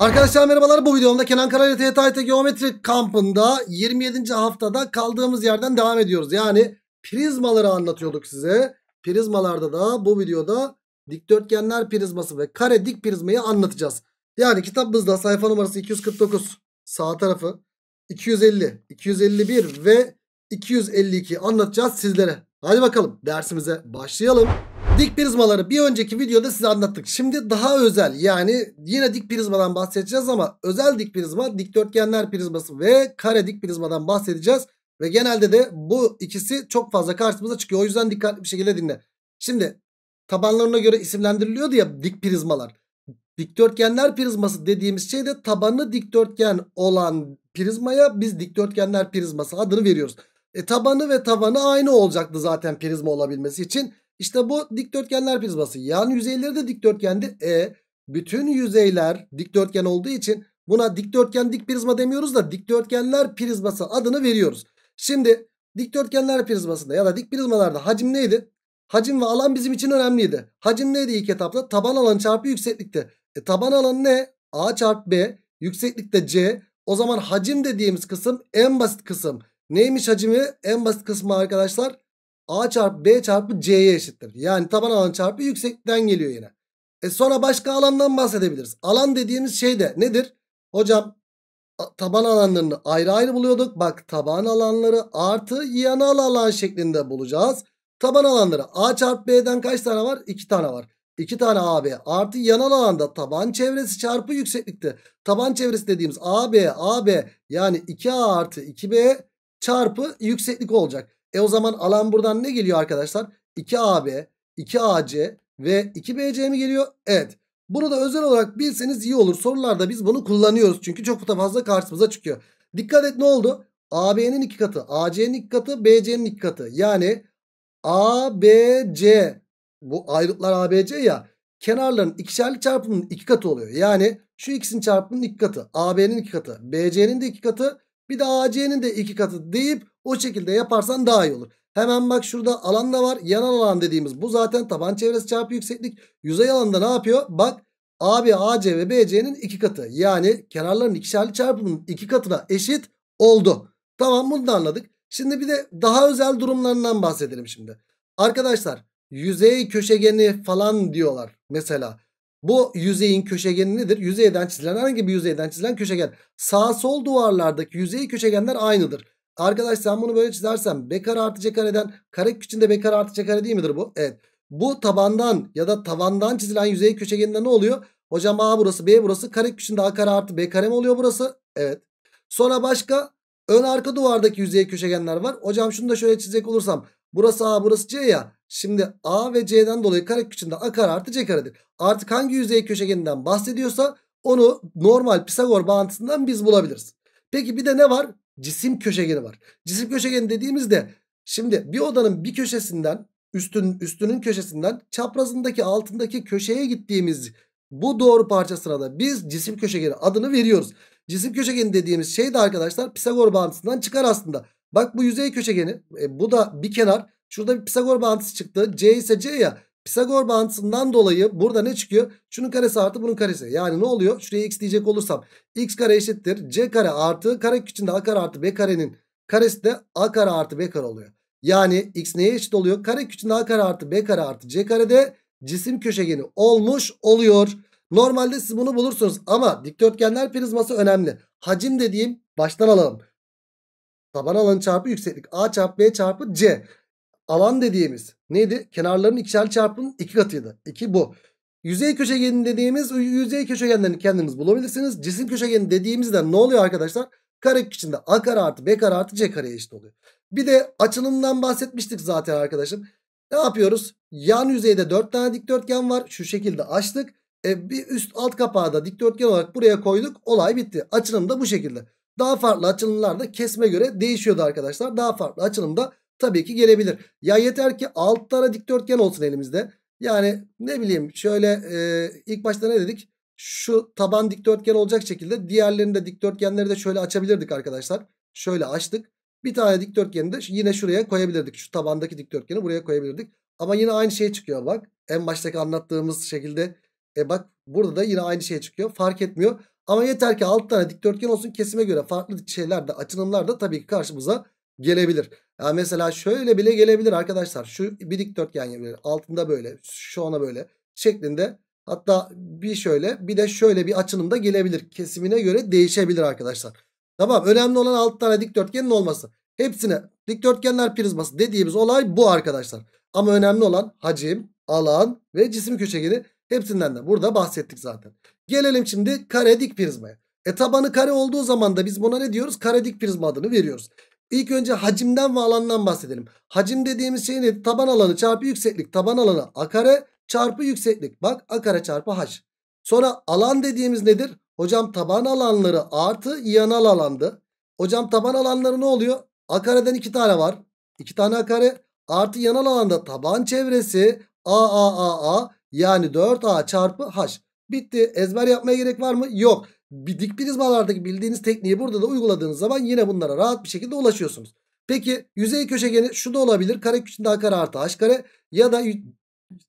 Arkadaşlar merhabalar bu videomda Kenan Karayla TYT Geometri kampında 27. haftada kaldığımız yerden devam ediyoruz. Yani prizmaları anlatıyorduk size. Prizmalarda da bu videoda dikdörtgenler prizması ve kare dik prizmayı anlatacağız. Yani kitabımızda sayfa numarası 249 sağ tarafı 250, 251 ve 252 anlatacağız sizlere. Hadi bakalım dersimize başlayalım. Dik prizmaları bir önceki videoda size anlattık. Şimdi daha özel yani yine dik prizmadan bahsedeceğiz ama özel dik prizma, dikdörtgenler prizması ve kare dik prizmadan bahsedeceğiz. Ve genelde de bu ikisi çok fazla karşımıza çıkıyor. O yüzden dikkatli bir şekilde dinle. Şimdi tabanlarına göre isimlendiriliyordu ya dik prizmalar. Dikdörtgenler prizması dediğimiz şey de tabanı dikdörtgen olan prizmaya biz dikdörtgenler prizması adını veriyoruz. E, tabanı ve tavanı aynı olacaktı zaten prizma olabilmesi için. İşte bu dikdörtgenler prizması. Yan yüzeyleri de dikdörtgendi. E bütün yüzeyler dikdörtgen olduğu için buna dikdörtgen dik prizma demiyoruz da dikdörtgenler prizması adını veriyoruz. Şimdi dikdörtgenler prizmasında ya da dik prizmalarda hacim neydi? Hacim ve alan bizim için önemliydi. Hacim neydi ilk etapta? Taban alan çarpı yükseklikte. E, taban alan ne? A çarpı B. Yükseklikte C. O zaman hacim dediğimiz kısım en basit kısım. Neymiş hacimi? En basit kısmı arkadaşlar A çarpı B çarpı C'ye eşittir. Yani taban alan çarpı yükseklikten geliyor yine. E sonra başka alandan bahsedebiliriz. Alan dediğimiz şey de nedir? Hocam taban alanlarını ayrı ayrı buluyorduk. Bak taban alanları artı yanal alan şeklinde bulacağız. Taban alanları A çarpı B'den kaç tane var? 2 tane var. 2 tane AB artı yanal alanda taban çevresi çarpı yükseklikte. Taban çevresi dediğimiz AB, AB yani 2A artı 2B çarpı yükseklik olacak. E o zaman alan buradan ne geliyor arkadaşlar? 2AB, 2AC ve 2BC mi geliyor? Evet. Bunu da özel olarak bilseniz iyi olur. Sorularda biz bunu kullanıyoruz. Çünkü çok da fazla karşımıza çıkıyor. Dikkat et ne oldu? AB'nin iki katı, AC'nin iki katı, BC'nin iki katı. Yani ABC bu ayrıtlar ABC ya kenarların ikişerli çarpımının iki katı oluyor. Yani şu ikisinin çarpımının iki katı, AB'nin iki katı, BC'nin de iki katı, bir de AC'nin de iki katı deyip o şekilde yaparsan daha iyi olur. Hemen bak şurada alan da var. Yanal alan dediğimiz bu zaten taban çevresi çarpı yükseklik. Yüzey alanda ne yapıyor? Bak AB, AC ve BC'nin iki katı. Yani kenarların ikişerli çarpımının iki katına eşit oldu. Tamam bunu da anladık. Şimdi bir de daha özel durumlarından bahsedelim şimdi. Arkadaşlar yüzey köşegeni falan diyorlar mesela. Bu yüzeyin köşegeni nedir? Yüzeyden çizilen herhangi bir yüzeyden çizilen köşegen. Sağ sol duvarlardaki yüzey köşegenler aynıdır. Arkadaş sen bunu böyle çizersen b kare artı c kareden kare içinde b kare artı c kare değil midir bu? Evet. Bu tabandan ya da tavandan çizilen yüzey köşegeninde ne oluyor? Hocam A burası B burası kare içinde A kare artı B kare mi oluyor burası? Evet. Sonra başka ön arka duvardaki yüzey köşegenler var. Hocam şunu da şöyle çizecek olursam burası A burası C ya. Şimdi A ve C'den dolayı kare içinde A kare artı C karedir. Artık hangi yüzey köşegeninden bahsediyorsa onu normal Pisagor bağıntısından biz bulabiliriz. Peki bir de ne var? cisim köşegeni var. Cisim köşegeni dediğimizde şimdi bir odanın bir köşesinden üstün üstünün köşesinden çaprazındaki altındaki köşeye gittiğimiz bu doğru parçasına da biz cisim köşegeni adını veriyoruz. Cisim köşegeni dediğimiz şey de arkadaşlar Pisagor bağıntısından çıkar aslında. Bak bu yüzey köşegeni e, bu da bir kenar. Şurada bir Pisagor bağıntısı çıktı. C ise C ya. Pisagor bağıntısından dolayı burada ne çıkıyor? Şunun karesi artı bunun karesi. Yani ne oluyor? Şuraya x diyecek olursam x kare eşittir. c kare artı kare içinde a kare artı b karenin karesi de a kare artı b kare oluyor. Yani x neye eşit oluyor? Kare içinde a kare artı b kare artı c kare de cisim köşegeni olmuş oluyor. Normalde siz bunu bulursunuz ama dikdörtgenler prizması önemli. Hacim dediğim baştan alalım. Taban alanı çarpı yükseklik a çarpı b çarpı c alan dediğimiz neydi? Kenarların ikişer çarpının iki katıydı. İki bu. Yüzey köşegeni dediğimiz yüzey köşegenlerini kendiniz bulabilirsiniz. Cisim köşegeni dediğimizde ne oluyor arkadaşlar? Kare içinde a kare artı b kare artı c kareye eşit oluyor. Bir de açılımdan bahsetmiştik zaten arkadaşım. Ne yapıyoruz? Yan yüzeyde 4 tane dikdörtgen var. Şu şekilde açtık. E, bir üst alt kapağı da dikdörtgen olarak buraya koyduk. Olay bitti. Açılım da bu şekilde. Daha farklı açılımlarda kesme göre değişiyordu arkadaşlar. Daha farklı açılımda tabii ki gelebilir. Ya yeter ki 6 tane dikdörtgen olsun elimizde. Yani ne bileyim şöyle e, ilk başta ne dedik? Şu taban dikdörtgen olacak şekilde diğerlerini de dikdörtgenleri de şöyle açabilirdik arkadaşlar. Şöyle açtık. Bir tane dikdörtgeni de yine şuraya koyabilirdik. Şu tabandaki dikdörtgeni buraya koyabilirdik. Ama yine aynı şey çıkıyor bak. En baştaki anlattığımız şekilde. E bak burada da yine aynı şey çıkıyor. Fark etmiyor. Ama yeter ki 6 tane dikdörtgen olsun kesime göre farklı şeyler de açılımlar da tabii ki karşımıza gelebilir. Yani mesela şöyle bile gelebilir arkadaşlar. Şu bir dikdörtgen gibi altında böyle şu ona böyle şeklinde hatta bir şöyle bir de şöyle bir açılımda gelebilir. Kesimine göre değişebilir arkadaşlar. Tamam önemli olan 6 tane dikdörtgenin olması. Hepsine dikdörtgenler prizması dediğimiz olay bu arkadaşlar. Ama önemli olan hacim, alan ve cisim köşegeni hepsinden de burada bahsettik zaten. Gelelim şimdi kare dik prizmaya. E tabanı kare olduğu zaman da biz buna ne diyoruz? Kare dik prizma adını veriyoruz. İlk önce hacimden ve alandan bahsedelim. Hacim dediğimiz şey ne? Taban alanı çarpı yükseklik. Taban alanı a kare çarpı yükseklik. Bak a kare çarpı h. Sonra alan dediğimiz nedir? Hocam taban alanları artı yanal alandı. Hocam taban alanları ne oluyor? A kareden iki tane var. İki tane a kare artı yanal alanda taban çevresi a a a a yani 4a çarpı h. Bitti. Ezber yapmaya gerek var mı? Yok bir dik prizmalardaki bildiğiniz tekniği burada da uyguladığınız zaman yine bunlara rahat bir şekilde ulaşıyorsunuz. Peki yüzey köşegeni şu da olabilir. kare içinde a kare artı h kare ya da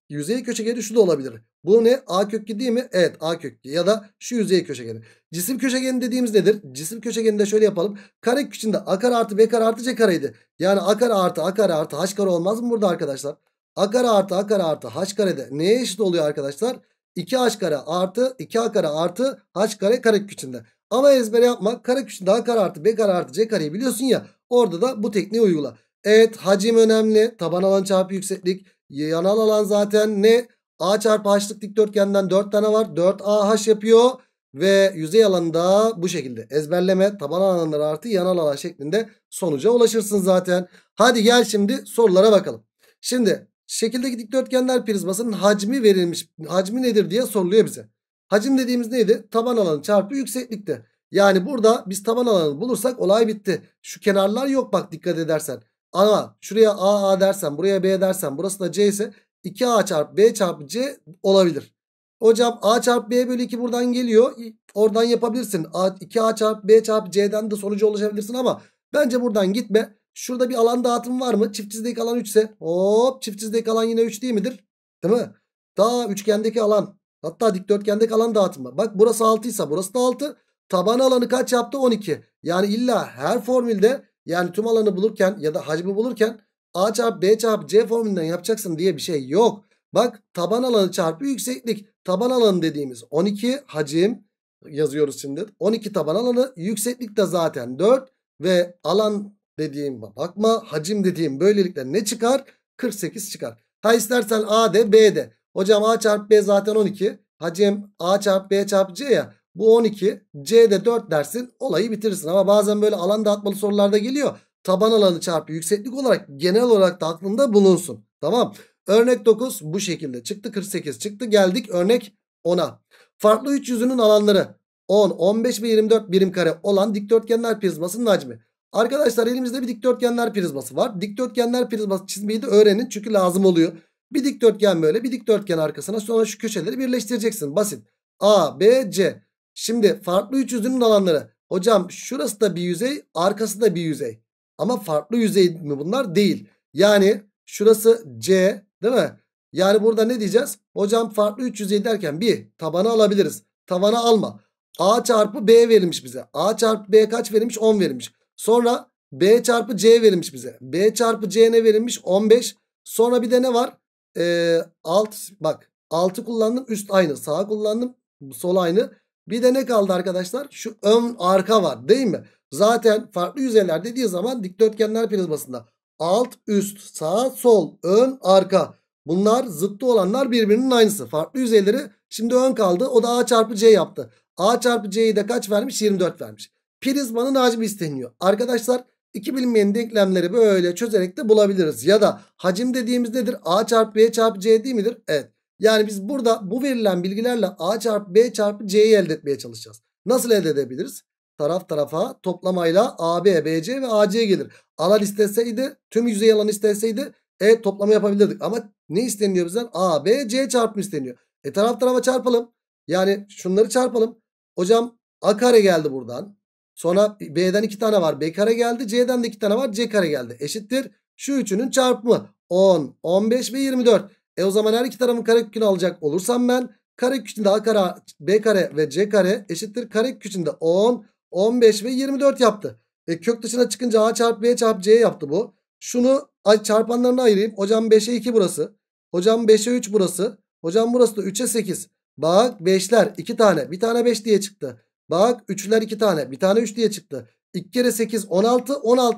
yüzey köşegeni şu da olabilir. Bu ne? A kökü değil mi? Evet A kökü ya da şu yüzey köşegeni. Cisim köşegeni dediğimiz nedir? Cisim köşegeni de şöyle yapalım. Karekök içinde a kare artı b kare artı c kareydi. Yani a kare artı a kare artı h kare olmaz mı burada arkadaşlar? A kare artı a kare artı h karede neye eşit oluyor arkadaşlar? 2h kare artı 2a kare artı h kare karek içinde. Ama ezbere yapma. Karek içinde a kare artı b kare artı c kareyi biliyorsun ya. Orada da bu tekniği uygula. Evet hacim önemli. Taban alan çarpı yükseklik. Yanal alan zaten ne? A çarpı h'lık dikdörtgenden 4 tane var. 4 h yapıyor. Ve yüzey alanında bu şekilde ezberleme taban alanları artı yanal alan şeklinde sonuca ulaşırsın zaten. Hadi gel şimdi sorulara bakalım. Şimdi Şekildeki dikdörtgenler prizmasının hacmi verilmiş. Hacmi nedir diye soruluyor bize. Hacim dediğimiz neydi? Taban alanı çarpı yükseklikte. Yani burada biz taban alanını bulursak olay bitti. Şu kenarlar yok bak dikkat edersen. Ama şuraya A A dersen buraya B dersen burası da C ise 2A çarpı B çarpı C olabilir. Hocam A çarpı B bölü 2 buradan geliyor. Oradan yapabilirsin. A, 2A çarpı B çarpı C'den de sonucu ulaşabilirsin ama bence buradan gitme. Şurada bir alan dağıtım var mı? Çift çizdeki alan 3 ise hop çift çizdeki alan yine 3 değil midir? Değil mi? Daha üçgendeki alan hatta dikdörtgendeki alan dağıtımı. Bak burası 6 ise burası da 6. Taban alanı kaç yaptı? 12. Yani illa her formülde yani tüm alanı bulurken ya da hacmi bulurken A çarpı B çarpı C formülünden yapacaksın diye bir şey yok. Bak taban alanı çarpı yükseklik. Taban alanı dediğimiz 12 hacim yazıyoruz şimdi. 12 taban alanı yükseklik de zaten 4 ve alan dediğim bakma. Hacim dediğim böylelikle ne çıkar? 48 çıkar. Ha istersen A de B de. Hocam A çarpı B zaten 12. Hacim A çarpı B çarpı C ya. Bu 12. C de 4 dersin. Olayı bitirirsin. Ama bazen böyle alan dağıtmalı sorularda geliyor. Taban alanı çarpı yükseklik olarak genel olarak da aklında bulunsun. Tamam. Örnek 9 bu şekilde çıktı. 48 çıktı. Geldik örnek 10'a. Farklı üç yüzünün alanları 10, 15 ve 24 birim kare olan dikdörtgenler prizmasının hacmi. Arkadaşlar elimizde bir dikdörtgenler prizması var. Dikdörtgenler prizması çizmeyi de öğrenin çünkü lazım oluyor. Bir dikdörtgen böyle bir dikdörtgen arkasına sonra şu köşeleri birleştireceksin. Basit. A, B, C. Şimdi farklı üç yüzünün alanları. Hocam şurası da bir yüzey arkası da bir yüzey. Ama farklı yüzey mi bunlar? Değil. Yani şurası C değil mi? Yani burada ne diyeceğiz? Hocam farklı üç yüzey derken bir tabanı alabiliriz. Tavana alma. A çarpı B verilmiş bize. A çarpı B kaç verilmiş? 10 verilmiş. Sonra B çarpı C verilmiş bize. B çarpı C ne verilmiş? 15. Sonra bir de ne var? Ee, alt bak altı kullandım üst aynı sağ kullandım sol aynı. Bir de ne kaldı arkadaşlar? Şu ön arka var değil mi? Zaten farklı yüzeyler dediği zaman dikdörtgenler prizmasında alt üst sağ sol ön arka bunlar zıttı olanlar birbirinin aynısı. Farklı yüzeyleri şimdi ön kaldı o da A çarpı C yaptı. A çarpı C'yi de kaç vermiş? 24 vermiş. Prizmanın hacmi isteniyor. Arkadaşlar iki bilinmeyen denklemleri böyle çözerek de bulabiliriz. Ya da hacim dediğimiz nedir? A çarpı B çarpı C değil midir? Evet. Yani biz burada bu verilen bilgilerle A çarpı B çarpı C'yi elde etmeye çalışacağız. Nasıl elde edebiliriz? Taraf tarafa toplamayla AB, BC ve AC gelir. Alan isteseydi tüm yüzey alanı isteseydi e toplama yapabilirdik. Ama ne isteniyor bizden? A, B, C çarpımı isteniyor. E taraf tarafa çarpalım. Yani şunları çarpalım. Hocam A kare geldi buradan. Sonra B'den 2 tane var. B kare geldi. C'den de 2 tane var. C kare geldi. Eşittir. Şu üçünün çarpımı 10, 15 ve 24. E o zaman her iki tarafın karekökünü alacak olursam ben karekök içinde A kare, B kare ve C kare eşittir. Karekök içinde 10, 15 ve 24 yaptı. E kök dışına çıkınca A çarpı B çarpı C yaptı bu. Şunu çarpanlarına ayırayım. Hocam 5'e 2 burası. Hocam 5'e 3 burası. Hocam burası da 3'e 8. Bak 5'ler 2 tane. Bir tane 5 diye çıktı. Bak üçler iki tane. Bir tane üç diye çıktı. 2 kere 8 16.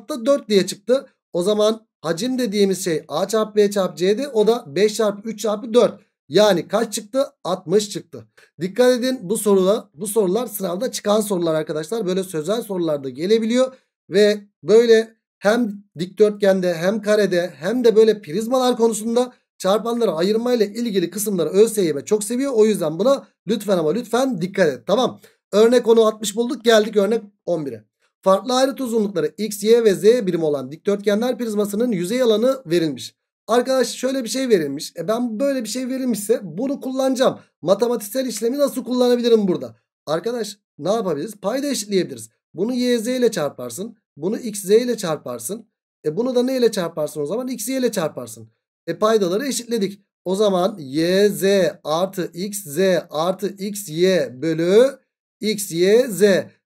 da 4 diye çıktı. O zaman hacim dediğimiz şey A çarpı B çarpı C'di. O da 5 çarpı 3 çarpı 4. Yani kaç çıktı? 60 çıktı. Dikkat edin bu soruda bu sorular sınavda çıkan sorular arkadaşlar. Böyle sözel sorularda gelebiliyor ve böyle hem dikdörtgende hem karede hem de böyle prizmalar konusunda çarpanları ayırmayla ilgili kısımları ÖSYM çok seviyor. O yüzden buna lütfen ama lütfen dikkat et. Tamam. Örnek 10'u 60 bulduk geldik örnek 11'e. Farklı ayrıt uzunlukları x, y ve z birim olan dikdörtgenler prizmasının yüzey alanı verilmiş. Arkadaş şöyle bir şey verilmiş. E ben böyle bir şey verilmişse bunu kullanacağım. Matematiksel işlemi nasıl kullanabilirim burada? Arkadaş ne yapabiliriz? Payda eşitleyebiliriz. Bunu yz ile çarparsın. Bunu xz ile çarparsın. E bunu da ne ile çarparsın o zaman? Xy ile çarparsın. E paydaları eşitledik. O zaman yz artı xz artı xy bölü X, Y, Z.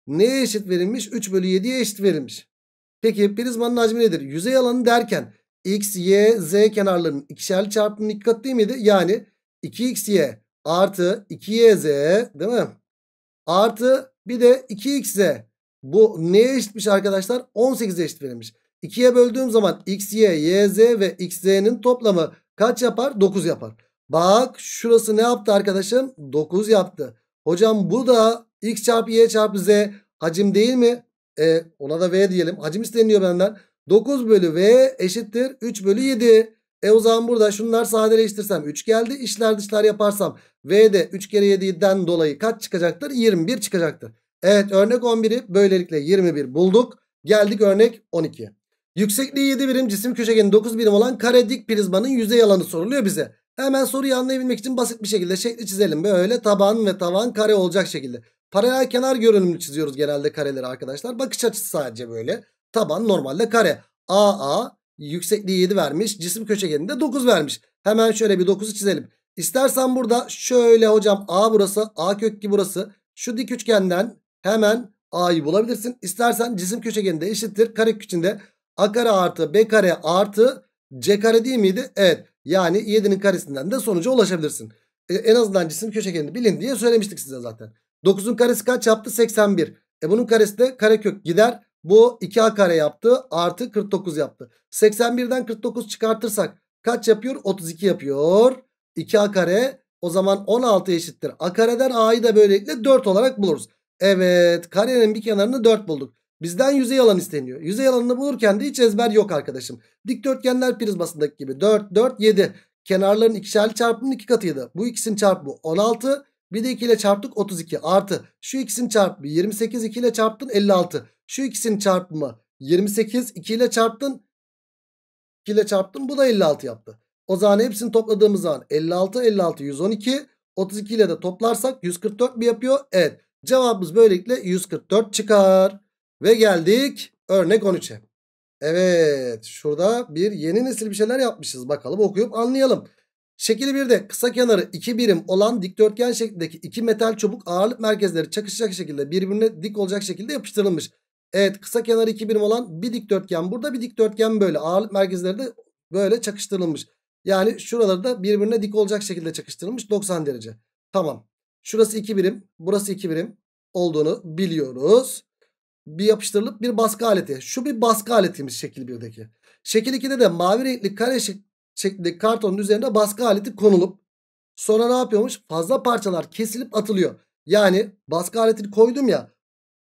Neye eşit verilmiş? 3 bölü 7'ye eşit verilmiş. Peki prizmanın hacmi nedir? Yüzey alanı derken X, Y, Z kenarlarının ikişerli çarpımının iki katı değil miydi? Yani 2XY artı 2YZ değil mi? Artı bir de 2XZ. Bu neye eşitmiş arkadaşlar? 18'e eşit verilmiş. 2'ye böldüğüm zaman x, y, y, z ve x, z'nin toplamı kaç yapar? 9 yapar. Bak şurası ne yaptı arkadaşım? 9 yaptı. Hocam bu da X çarpı Y çarpı Z hacim değil mi? E, ona da V diyelim. Hacim isteniyor benden. 9 bölü V eşittir 3 bölü 7. E o zaman burada şunlar sadeleştirsem 3 geldi. İşler dışlar yaparsam V de 3 kere 7'den dolayı kaç çıkacaktır? 21 çıkacaktır. Evet örnek 11'i böylelikle 21 bulduk. Geldik örnek 12. Yüksekliği 7 birim cisim köşegeni 9 birim olan kare dik prizmanın yüzey alanı soruluyor bize. Hemen soruyu anlayabilmek için basit bir şekilde şekli çizelim. Böyle taban ve tavan kare olacak şekilde. Paralel kenar görünümü çiziyoruz genelde kareleri arkadaşlar. Bakış açısı sadece böyle. Taban normalde kare. AA yüksekliği 7 vermiş. Cisim köşegeninde 9 vermiş. Hemen şöyle bir 9'u çizelim. İstersen burada şöyle hocam A burası. A kökki burası. Şu dik üçgenden hemen A'yı bulabilirsin. İstersen cisim köşegeninde eşittir. Kare içinde A kare artı B kare artı C kare değil miydi? Evet. Yani 7'nin karesinden de sonuca ulaşabilirsin. E, en azından cisim köşegenini bilin diye söylemiştik size zaten. 9'un karesi kaç yaptı? 81. E bunun karesi de karekök gider. Bu 2a kare yaptı. Artı 49 yaptı. 81'den 49 çıkartırsak kaç yapıyor? 32 yapıyor. 2a kare o zaman 16 eşittir. A kareden a'yı da böylelikle 4 olarak buluruz. Evet karenin bir kenarını 4 bulduk. Bizden yüzey alan isteniyor. Yüzey alanını bulurken de hiç ezber yok arkadaşım. Dikdörtgenler prizmasındaki gibi 4, 4, 7. Kenarların ikişerli çarpımının iki katıydı. Bu ikisinin çarpımı 16. Bir de 2 ile çarptık 32 artı şu ikisini çarpımı 28 2 ile çarptın 56. Şu ikisini çarpımı 28 2 ile çarptın 2 ile çarptın bu da 56 yaptı. O zaman hepsini topladığımız zaman 56 56 112 32 ile de toplarsak 144 mi yapıyor? Evet cevabımız böylelikle 144 çıkar. Ve geldik örnek 13'e. Evet şurada bir yeni nesil bir şeyler yapmışız. Bakalım okuyup anlayalım. Şekil 1'de kısa kenarı 2 birim olan dikdörtgen şeklindeki iki metal çubuk ağırlık merkezleri çakışacak şekilde birbirine dik olacak şekilde yapıştırılmış. Evet kısa kenarı 2 birim olan bir dikdörtgen burada bir dikdörtgen böyle ağırlık merkezleri de böyle çakıştırılmış. Yani şuraları da birbirine dik olacak şekilde çakıştırılmış 90 derece. Tamam. Şurası 2 birim burası 2 birim olduğunu biliyoruz. Bir yapıştırılıp bir baskı aleti. Şu bir baskı aletimiz şekil 1'deki. Şekil 2'de de mavi renkli kare şeklinde kartonun üzerinde baskı aleti konulup sonra ne yapıyormuş? Fazla parçalar kesilip atılıyor. Yani baskı aletini koydum ya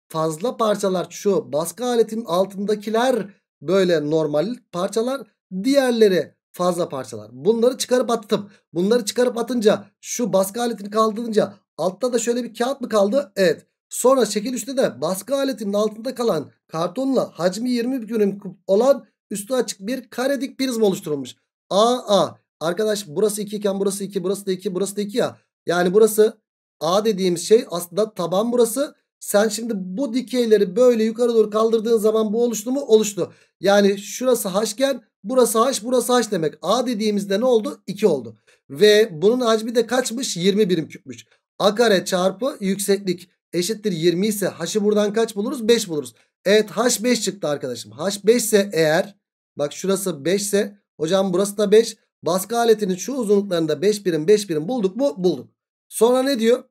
fazla parçalar şu baskı aletinin altındakiler böyle normal parçalar diğerleri fazla parçalar. Bunları çıkarıp attım. Bunları çıkarıp atınca şu baskı aletini kaldırınca altta da şöyle bir kağıt mı kaldı? Evet. Sonra şekil 3'te de baskı aletinin altında kalan kartonla hacmi 20 günüm olan üstü açık bir kare dik prizm oluşturulmuş. A A. Arkadaş burası 2 iken burası 2 burası da 2 burası da 2 ya. Yani burası A dediğimiz şey aslında taban burası. Sen şimdi bu dikeyleri böyle yukarı doğru kaldırdığın zaman bu oluştu mu? Oluştu. Yani şurası haşken burası haş burası haş demek. A dediğimizde ne oldu? 2 oldu. Ve bunun hacmi de kaçmış? 20 birim küpmüş. A kare çarpı yükseklik eşittir 20 ise haşı buradan kaç buluruz? 5 buluruz. Evet haş 5 çıktı arkadaşım. Haş 5 ise eğer bak şurası 5 ise Hocam burası da 5. Baskı aletinin şu uzunluklarında 5 birim 5 birim bulduk mu? Bulduk. Sonra ne diyor?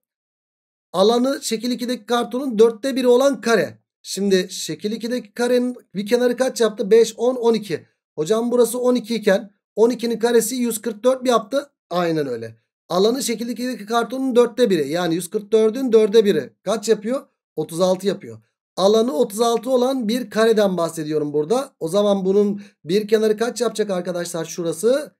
Alanı şekil 2'deki kartonun 4'te biri olan kare. Şimdi şekil 2'deki karenin bir kenarı kaç yaptı? 5, 10, 12. Hocam burası 12 iken 12'nin karesi 144 mi yaptı? Aynen öyle. Alanı şekil 2'deki kartonun 4'te biri. Yani 144'ün 4'e biri. Kaç yapıyor? 36 yapıyor alanı 36 olan bir kareden bahsediyorum burada. O zaman bunun bir kenarı kaç yapacak arkadaşlar? Şurası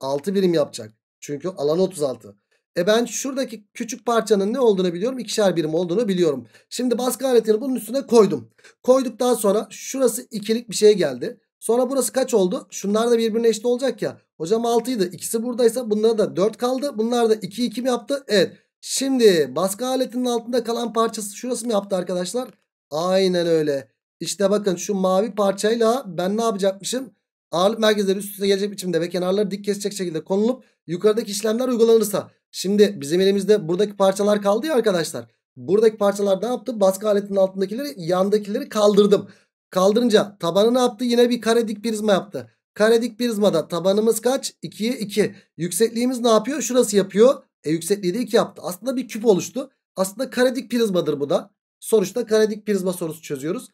6 birim yapacak. Çünkü alanı 36. E ben şuradaki küçük parçanın ne olduğunu biliyorum. İkişer birim olduğunu biliyorum. Şimdi baskı aletini bunun üstüne koydum. Koyduktan sonra şurası ikilik bir şey geldi. Sonra burası kaç oldu? Şunlar da birbirine eşit olacak ya. Hocam 6'ydı. İkisi buradaysa bunlara da 4 kaldı. Bunlar da 2 2 mi yaptı? Evet. Şimdi baskı aletinin altında kalan parçası şurası mı yaptı arkadaşlar? Aynen öyle. İşte bakın şu mavi parçayla ben ne yapacakmışım? Ağırlık merkezleri üst üste gelecek biçimde ve kenarları dik kesecek şekilde konulup yukarıdaki işlemler uygulanırsa. Şimdi bizim elimizde buradaki parçalar kaldı ya arkadaşlar. Buradaki parçalar ne yaptı? Baskı aletinin altındakileri yandakileri kaldırdım. Kaldırınca tabanı ne yaptı? Yine bir kare dik prizma yaptı. Kare dik prizmada tabanımız kaç? 2'ye 2. Yüksekliğimiz ne yapıyor? Şurası yapıyor. E yüksekliği de 2 yaptı. Aslında bir küp oluştu. Aslında kare dik prizmadır bu da. Sonuçta karedik prizma sorusu çözüyoruz.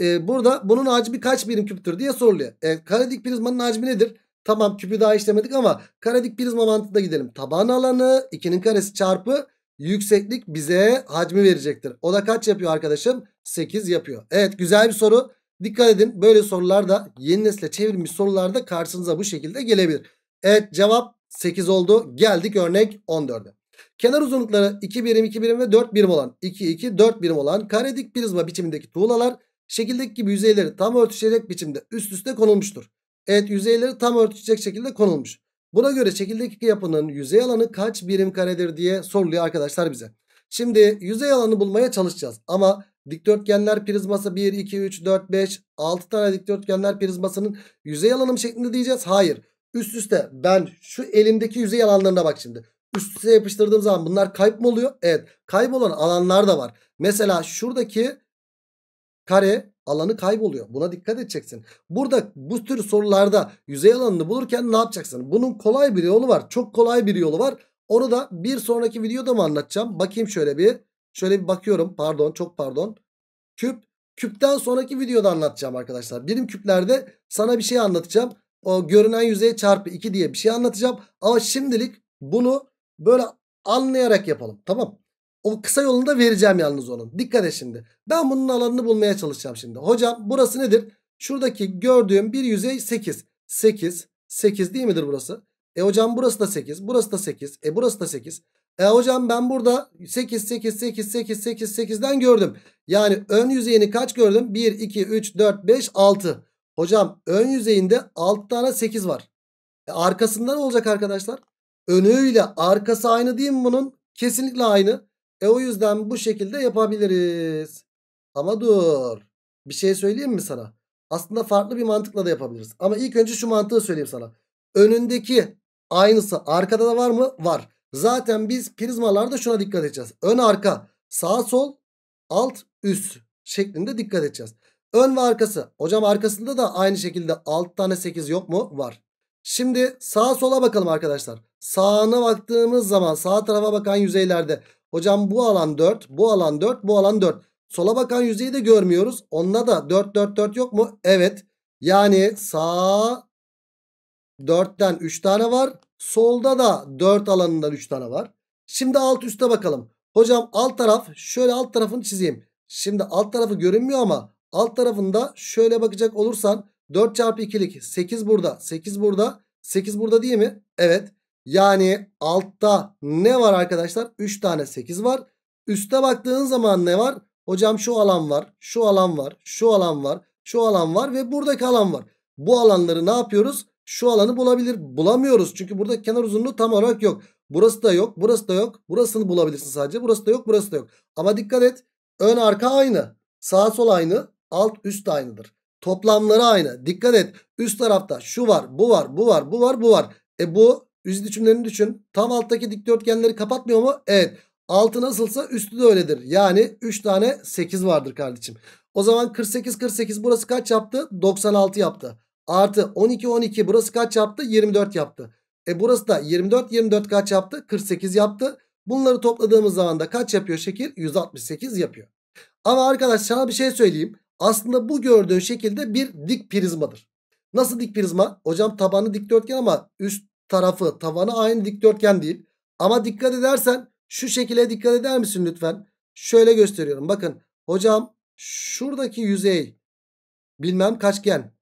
Ee, burada bunun hacmi kaç birim küptür diye soruluyor. E, karedik prizmanın hacmi nedir? Tamam küpü daha işlemedik ama karedik prizma mantığında gidelim. Taban alanı 2'nin karesi çarpı yükseklik bize hacmi verecektir. O da kaç yapıyor arkadaşım? 8 yapıyor. Evet güzel bir soru. Dikkat edin böyle sorularda yeni nesle çevrilmiş sorularda karşınıza bu şekilde gelebilir. Evet cevap 8 oldu. Geldik örnek 14'e. Kenar uzunlukları 2 birim 2 birim ve 4 birim olan 2 2 4 birim olan kare dik prizma biçimindeki tuğlalar şekildeki gibi yüzeyleri tam örtüşecek biçimde üst üste konulmuştur. Evet yüzeyleri tam örtüşecek şekilde konulmuş. Buna göre şekildeki yapının yüzey alanı kaç birim karedir diye soruluyor arkadaşlar bize. Şimdi yüzey alanı bulmaya çalışacağız ama dikdörtgenler prizması 1, 2, 3, 4, 5, 6 tane dikdörtgenler prizmasının yüzey alanım şeklinde diyeceğiz. Hayır üst üste ben şu elimdeki yüzey alanlarına bak şimdi üstüne yapıştırdığım zaman bunlar kayıp mı oluyor? Evet. Kaybolan alanlar da var. Mesela şuradaki kare alanı kayboluyor. Buna dikkat edeceksin. Burada bu tür sorularda yüzey alanını bulurken ne yapacaksın? Bunun kolay bir yolu var. Çok kolay bir yolu var. Onu da bir sonraki videoda mı anlatacağım? Bakayım şöyle bir. Şöyle bir bakıyorum. Pardon çok pardon. Küp. Küpten sonraki videoda anlatacağım arkadaşlar. Birim küplerde sana bir şey anlatacağım. O görünen yüzeye çarpı 2 diye bir şey anlatacağım. Ama şimdilik bunu Böyle anlayarak yapalım. Tamam. O kısa yolunu da vereceğim yalnız onun. Dikkat et şimdi. Ben bunun alanını bulmaya çalışacağım şimdi. Hocam burası nedir? Şuradaki gördüğüm bir yüzey 8. 8. 8 değil midir burası? E hocam burası da 8. Burası da 8. E burası da 8. E hocam ben burada 8 8 8 8 8 8'den gördüm. Yani ön yüzeyini kaç gördüm? 1 2 3 4 5 6. Hocam ön yüzeyinde 6 tane 8 var. E arkasında ne olacak arkadaşlar? önüyle arkası aynı değil mi bunun? Kesinlikle aynı. E o yüzden bu şekilde yapabiliriz. Ama dur. Bir şey söyleyeyim mi sana? Aslında farklı bir mantıkla da yapabiliriz. Ama ilk önce şu mantığı söyleyeyim sana. Önündeki aynısı arkada da var mı? Var. Zaten biz prizmalarda şuna dikkat edeceğiz. Ön arka sağ sol alt üst şeklinde dikkat edeceğiz. Ön ve arkası. Hocam arkasında da aynı şekilde 6 tane 8 yok mu? Var. Şimdi sağa sola bakalım arkadaşlar. Sağına baktığımız zaman sağ tarafa bakan yüzeylerde hocam bu alan 4, bu alan 4, bu alan 4. Sola bakan yüzeyi de görmüyoruz. Onunla da 4 4 4 yok mu? Evet. Yani sağ 4'ten 3 tane var. Solda da 4 alanından 3 tane var. Şimdi alt üste bakalım. Hocam alt taraf şöyle alt tarafını çizeyim. Şimdi alt tarafı görünmüyor ama alt tarafında şöyle bakacak olursan 4 çarpı 2'lik 8 burada 8 burada 8 burada değil mi? Evet. Yani altta ne var arkadaşlar? 3 tane 8 var. Üste baktığın zaman ne var? Hocam şu alan var, şu alan var, şu alan var, şu alan var ve buradaki alan var. Bu alanları ne yapıyoruz? Şu alanı bulabilir. Bulamıyoruz. Çünkü burada kenar uzunluğu tam olarak yok. Burası da yok, burası da yok. Burasını bulabilirsin sadece. Burası da yok, burası da yok. Ama dikkat et. Ön arka aynı. Sağ sol aynı. Alt üst aynıdır. Toplamları aynı. Dikkat et. Üst tarafta şu var, bu var, bu var, bu var, bu var. E bu üz biçimlerini düşün. Tam alttaki dikdörtgenleri kapatmıyor mu? Evet. Altı nasılsa üstü de öyledir. Yani 3 tane 8 vardır kardeşim. O zaman 48 48 burası kaç yaptı? 96 yaptı. Artı 12 12 burası kaç yaptı? 24 yaptı. E burası da 24 24 kaç yaptı? 48 yaptı. Bunları topladığımız zaman da kaç yapıyor şekil? 168 yapıyor. Ama arkadaş sana bir şey söyleyeyim aslında bu gördüğün şekilde bir dik prizmadır. Nasıl dik prizma? Hocam tabanı dikdörtgen ama üst tarafı tavanı aynı dikdörtgen değil. Ama dikkat edersen şu şekilde dikkat eder misin lütfen? Şöyle gösteriyorum. Bakın hocam şuradaki yüzey bilmem kaçgen.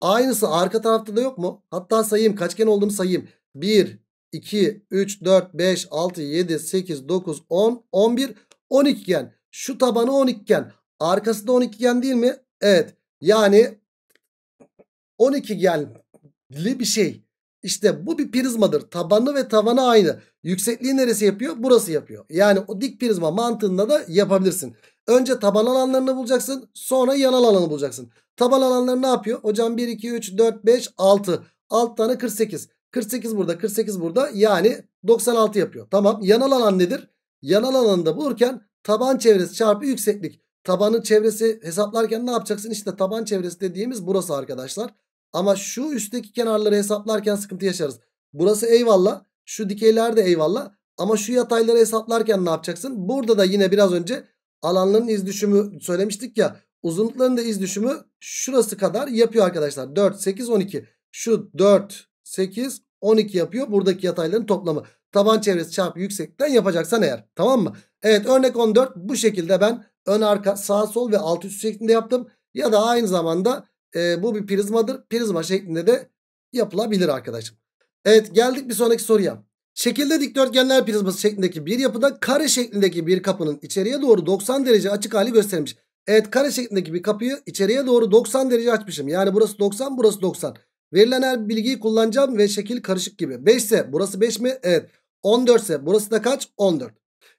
Aynısı arka tarafta da yok mu? Hatta sayayım kaçgen olduğunu sayayım. 1, 2, 3, 4, 5, 6, 7, 8, 9, 10, 11, 12 gen. Şu tabanı 12 gen. Arkasında 12 gen değil mi? Evet. Yani 12 genli bir şey. İşte bu bir prizmadır. Tabanı ve tavanı aynı. Yüksekliği neresi yapıyor? Burası yapıyor. Yani o dik prizma mantığında da yapabilirsin. Önce taban alanlarını bulacaksın. Sonra yanal alanı bulacaksın. Taban alanları ne yapıyor? Hocam 1, 2, 3, 4, 5, 6. 6 tane 48. 48 burada, 48 burada. Yani 96 yapıyor. Tamam. Yanal alan nedir? Yanal alanı da bulurken taban çevresi çarpı yükseklik. Tabanın çevresi hesaplarken ne yapacaksın? İşte taban çevresi dediğimiz burası arkadaşlar. Ama şu üstteki kenarları hesaplarken sıkıntı yaşarız. Burası eyvallah. Şu dikeyler de eyvallah. Ama şu yatayları hesaplarken ne yapacaksın? Burada da yine biraz önce alanların iz düşümü söylemiştik ya. Uzunlukların da iz düşümü şurası kadar yapıyor arkadaşlar. 4, 8, 12. Şu 4, 8, 12 yapıyor. Buradaki yatayların toplamı. Taban çevresi çarpı yüksekten yapacaksan eğer. Tamam mı? Evet örnek 14 bu şekilde ben ön arka sağ sol ve alt üst şeklinde yaptım. Ya da aynı zamanda e, bu bir prizmadır. Prizma şeklinde de yapılabilir arkadaşım. Evet geldik bir sonraki soruya. Şekilde dikdörtgenler prizması şeklindeki bir yapıda kare şeklindeki bir kapının içeriye doğru 90 derece açık hali göstermiş. Evet kare şeklindeki bir kapıyı içeriye doğru 90 derece açmışım. Yani burası 90 burası 90. Verilen her bilgiyi kullanacağım ve şekil karışık gibi. 5 ise burası 5 mi? Evet. 14 ise burası da kaç? 14.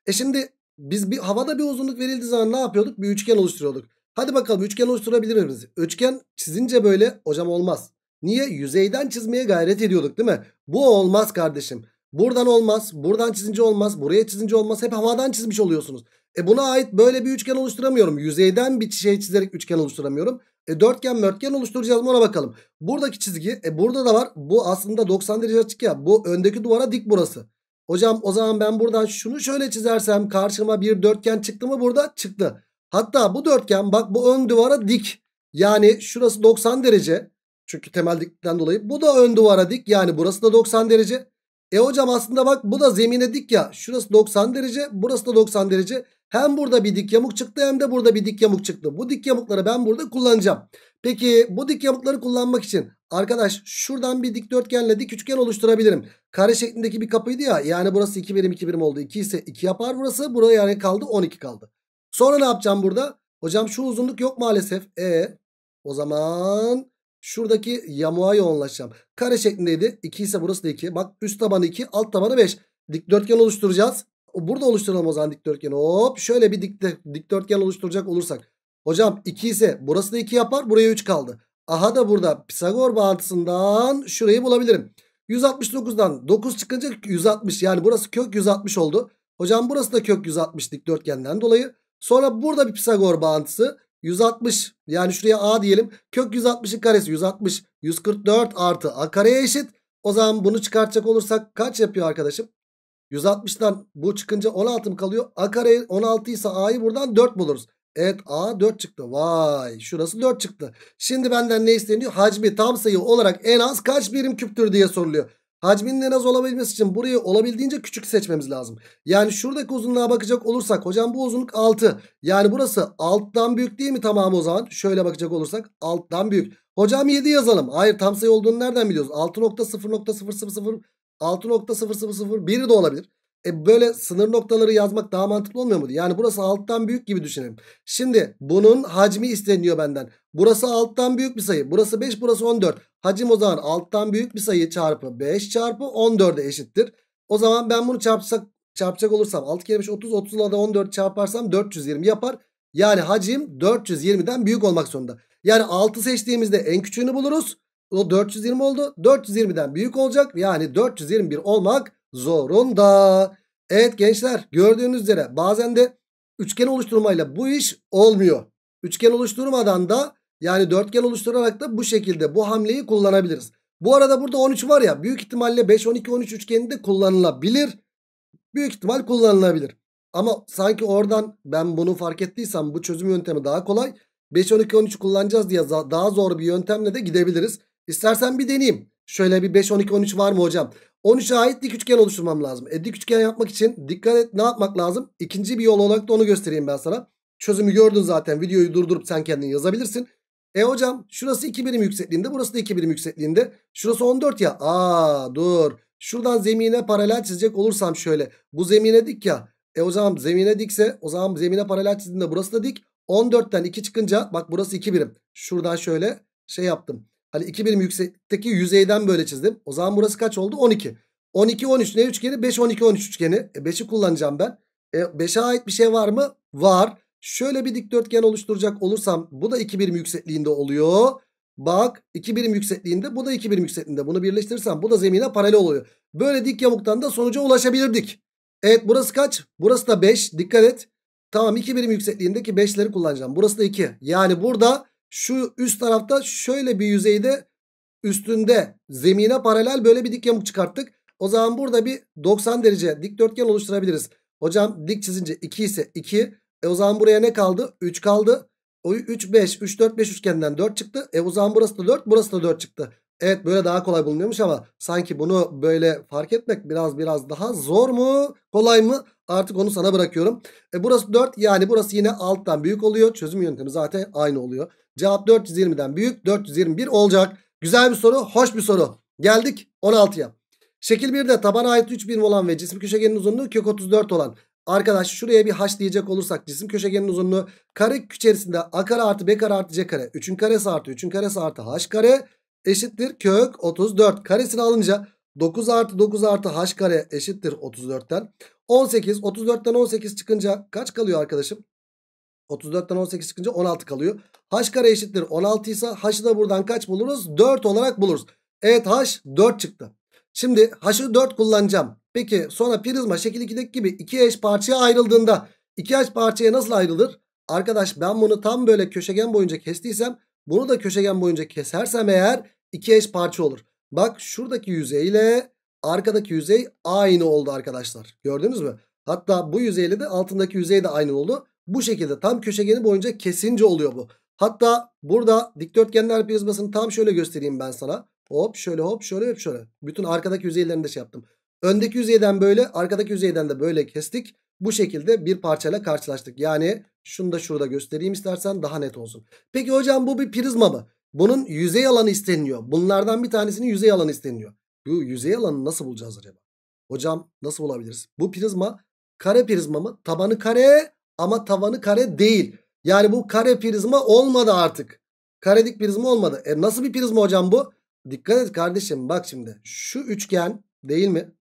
E şimdi biz bir havada bir uzunluk verildiği zaman ne yapıyorduk? Bir üçgen oluşturuyorduk. Hadi bakalım üçgen oluşturabilir miyiz? Üçgen çizince böyle hocam olmaz. Niye? Yüzeyden çizmeye gayret ediyorduk değil mi? Bu olmaz kardeşim. Buradan olmaz, buradan çizince olmaz, buraya çizince olmaz. Hep havadan çizmiş oluyorsunuz. E buna ait böyle bir üçgen oluşturamıyorum. Yüzeyden bir şey çizerek üçgen oluşturamıyorum. E dörtgen mörtgen oluşturacağız mı ona bakalım. Buradaki çizgi e burada da var. Bu aslında 90 derece açık ya. Bu öndeki duvara dik burası. Hocam o zaman ben buradan şunu şöyle çizersem karşıma bir dörtgen çıktı mı burada? Çıktı. Hatta bu dörtgen bak bu ön duvara dik. Yani şurası 90 derece. Çünkü temel diklikten dolayı. Bu da ön duvara dik. Yani burası da 90 derece. E hocam aslında bak bu da zemine dik ya. Şurası 90 derece. Burası da 90 derece. Hem burada bir dik yamuk çıktı hem de burada bir dik yamuk çıktı. Bu dik yamukları ben burada kullanacağım. Peki bu dik yamukları kullanmak için Arkadaş şuradan bir dikdörtgenle dik üçgen oluşturabilirim. Kare şeklindeki bir kapıydı ya. Yani burası 2 birim 2 birim oldu. 2 ise 2 yapar burası. Buraya yani kaldı 12 kaldı. Sonra ne yapacağım burada? Hocam şu uzunluk yok maalesef. E o zaman şuradaki yamuğa yoğunlaşacağım. Kare şeklindeydi. 2 ise burası da 2. Bak üst tabanı 2 alt tabanı 5. Dikdörtgen oluşturacağız. Burada oluşturalım o zaman dikdörtgeni. Hop şöyle bir dik, dikdörtgen oluşturacak olursak. Hocam 2 ise burası da 2 yapar. Buraya 3 kaldı. Aha da burada Pisagor bağıntısından şurayı bulabilirim. 169'dan 9 çıkınca 160 yani burası kök 160 oldu. Hocam burası da kök 160 dikdörtgenden dolayı. Sonra burada bir Pisagor bağıntısı 160 yani şuraya a diyelim. Kök 160'ın karesi 160 144 artı a kareye eşit. O zaman bunu çıkartacak olursak kaç yapıyor arkadaşım? 160'dan bu çıkınca 16 mı kalıyor? A kare 16 ise a'yı buradan 4 buluruz. Evet A 4 çıktı. Vay şurası 4 çıktı. Şimdi benden ne isteniyor? Hacmi tam sayı olarak en az kaç birim küptür diye soruluyor. Hacminin en az olabilmesi için burayı olabildiğince küçük seçmemiz lazım. Yani şuradaki uzunluğa bakacak olursak hocam bu uzunluk 6. Yani burası alttan büyük değil mi tamamı o zaman? Şöyle bakacak olursak alttan büyük. Hocam 7 yazalım. Hayır tam sayı olduğunu nereden biliyoruz? 6.0.000 6.000 biri de olabilir. E böyle sınır noktaları yazmak daha mantıklı olmuyor mu? Yani burası alttan büyük gibi düşünelim. Şimdi bunun hacmi isteniyor benden. Burası alttan büyük bir sayı. Burası 5 burası 14. Hacim o zaman alttan büyük bir sayı çarpı 5 çarpı 14'e eşittir. O zaman ben bunu çarpsak, çarpacak olursam 6 kere 5 30 30 ile 14 çarparsam 420 yapar. Yani hacim 420'den büyük olmak zorunda. Yani 6 seçtiğimizde en küçüğünü buluruz. O 420 oldu. 420'den büyük olacak. Yani 421 olmak zorunda. Evet gençler gördüğünüz üzere bazen de üçgen oluşturmayla bu iş olmuyor. Üçgen oluşturmadan da yani dörtgen oluşturarak da bu şekilde bu hamleyi kullanabiliriz. Bu arada burada 13 var ya büyük ihtimalle 5, 12, 13 üçgeninde kullanılabilir. Büyük ihtimal kullanılabilir. Ama sanki oradan ben bunu fark ettiysem bu çözüm yöntemi daha kolay. 5, 12, 13 kullanacağız diye daha zor bir yöntemle de gidebiliriz. İstersen bir deneyeyim. Şöyle bir 5, 12, 13 var mı hocam? 13'e ait dik üçgen oluşturmam lazım. E dik üçgen yapmak için dikkat et ne yapmak lazım? İkinci bir yol olarak da onu göstereyim ben sana. Çözümü gördün zaten. Videoyu durdurup sen kendin yazabilirsin. E hocam şurası 2 birim yüksekliğinde. Burası da 2 birim yüksekliğinde. Şurası 14 ya. Aa dur. Şuradan zemine paralel çizecek olursam şöyle. Bu zemine dik ya. E o zaman zemine dikse o zaman zemine paralel çizdiğinde burası da dik. 14'ten 2 çıkınca bak burası 2 birim. Şuradan şöyle şey yaptım. Hani 2 birim yüksekteki yüzeyden böyle çizdim. O zaman burası kaç oldu? 12. 12 13 ne üçgeni? 5 12 13 üçgeni. E 5'i kullanacağım ben. E 5'e ait bir şey var mı? Var. Şöyle bir dikdörtgen oluşturacak olursam bu da 2 birim yüksekliğinde oluyor. Bak 2 birim yüksekliğinde bu da 2 birim yüksekliğinde. Bunu birleştirirsem bu da zemine paralel oluyor. Böyle dik yamuktan da sonuca ulaşabilirdik. Evet burası kaç? Burası da 5. Dikkat et. Tamam 2 birim yüksekliğindeki 5'leri kullanacağım. Burası da 2. Yani burada şu üst tarafta şöyle bir yüzeyde üstünde zemine paralel böyle bir dik yamuk çıkarttık. O zaman burada bir 90 derece dikdörtgen oluşturabiliriz. Hocam dik çizince 2 ise 2. E o zaman buraya ne kaldı? 3 kaldı. O 3, 5, 3, 4, 5 üçgenden 4 çıktı. E o zaman burası da 4, burası da 4 çıktı. Evet böyle daha kolay bulunuyormuş ama sanki bunu böyle fark etmek biraz biraz daha zor mu? Kolay mı? Artık onu sana bırakıyorum. E burası 4 yani burası yine alttan büyük oluyor. Çözüm yöntemi zaten aynı oluyor. Cevap 420'den büyük 421 olacak. Güzel bir soru, hoş bir soru. Geldik 16'ya. Şekil 1'de tabana ait 3000 birim olan ve cisim köşegenin uzunluğu kök 34 olan. Arkadaş şuraya bir haş diyecek olursak cisim köşegenin uzunluğu kare içerisinde a kare artı b kare artı c kare. 3'ün karesi artı 3'ün karesi artı h kare eşittir kök 34. Karesini alınca 9 artı 9 artı h kare eşittir 34'ten. 18 34'ten 18 çıkınca kaç kalıyor arkadaşım? 34'ten 18 çıkınca 16 kalıyor. H kare eşittir 16 ise H'ı da buradan kaç buluruz? 4 olarak buluruz. Evet H 4 çıktı. Şimdi H'ı 4 kullanacağım. Peki sonra prizma şekil 2'deki gibi 2 eş parçaya ayrıldığında 2 eş parçaya nasıl ayrılır? Arkadaş ben bunu tam böyle köşegen boyunca kestiysem bunu da köşegen boyunca kesersem eğer 2 eş parça olur. Bak şuradaki yüzeyle arkadaki yüzey aynı oldu arkadaşlar. Gördünüz mü? Hatta bu yüzeyle de altındaki yüzey de aynı oldu. Bu şekilde tam köşegeni boyunca kesince oluyor bu. Hatta burada dikdörtgenler prizmasını tam şöyle göstereyim ben sana. Hop şöyle hop şöyle hop şöyle. Bütün arkadaki yüzeylerini de şey yaptım. Öndeki yüzeyden böyle arkadaki yüzeyden de böyle kestik. Bu şekilde bir parçayla karşılaştık. Yani şunu da şurada göstereyim istersen daha net olsun. Peki hocam bu bir prizma mı? Bunun yüzey alanı isteniyor. Bunlardan bir tanesinin yüzey alanı isteniyor. Bu yüzey alanı nasıl bulacağız acaba? Hocam nasıl bulabiliriz? Bu prizma kare prizma mı? Tabanı kare ama tavanı kare değil. Yani bu kare prizma olmadı artık. Karedik prizma olmadı. E nasıl bir prizma hocam bu? Dikkat et kardeşim bak şimdi. Şu üçgen değil mi?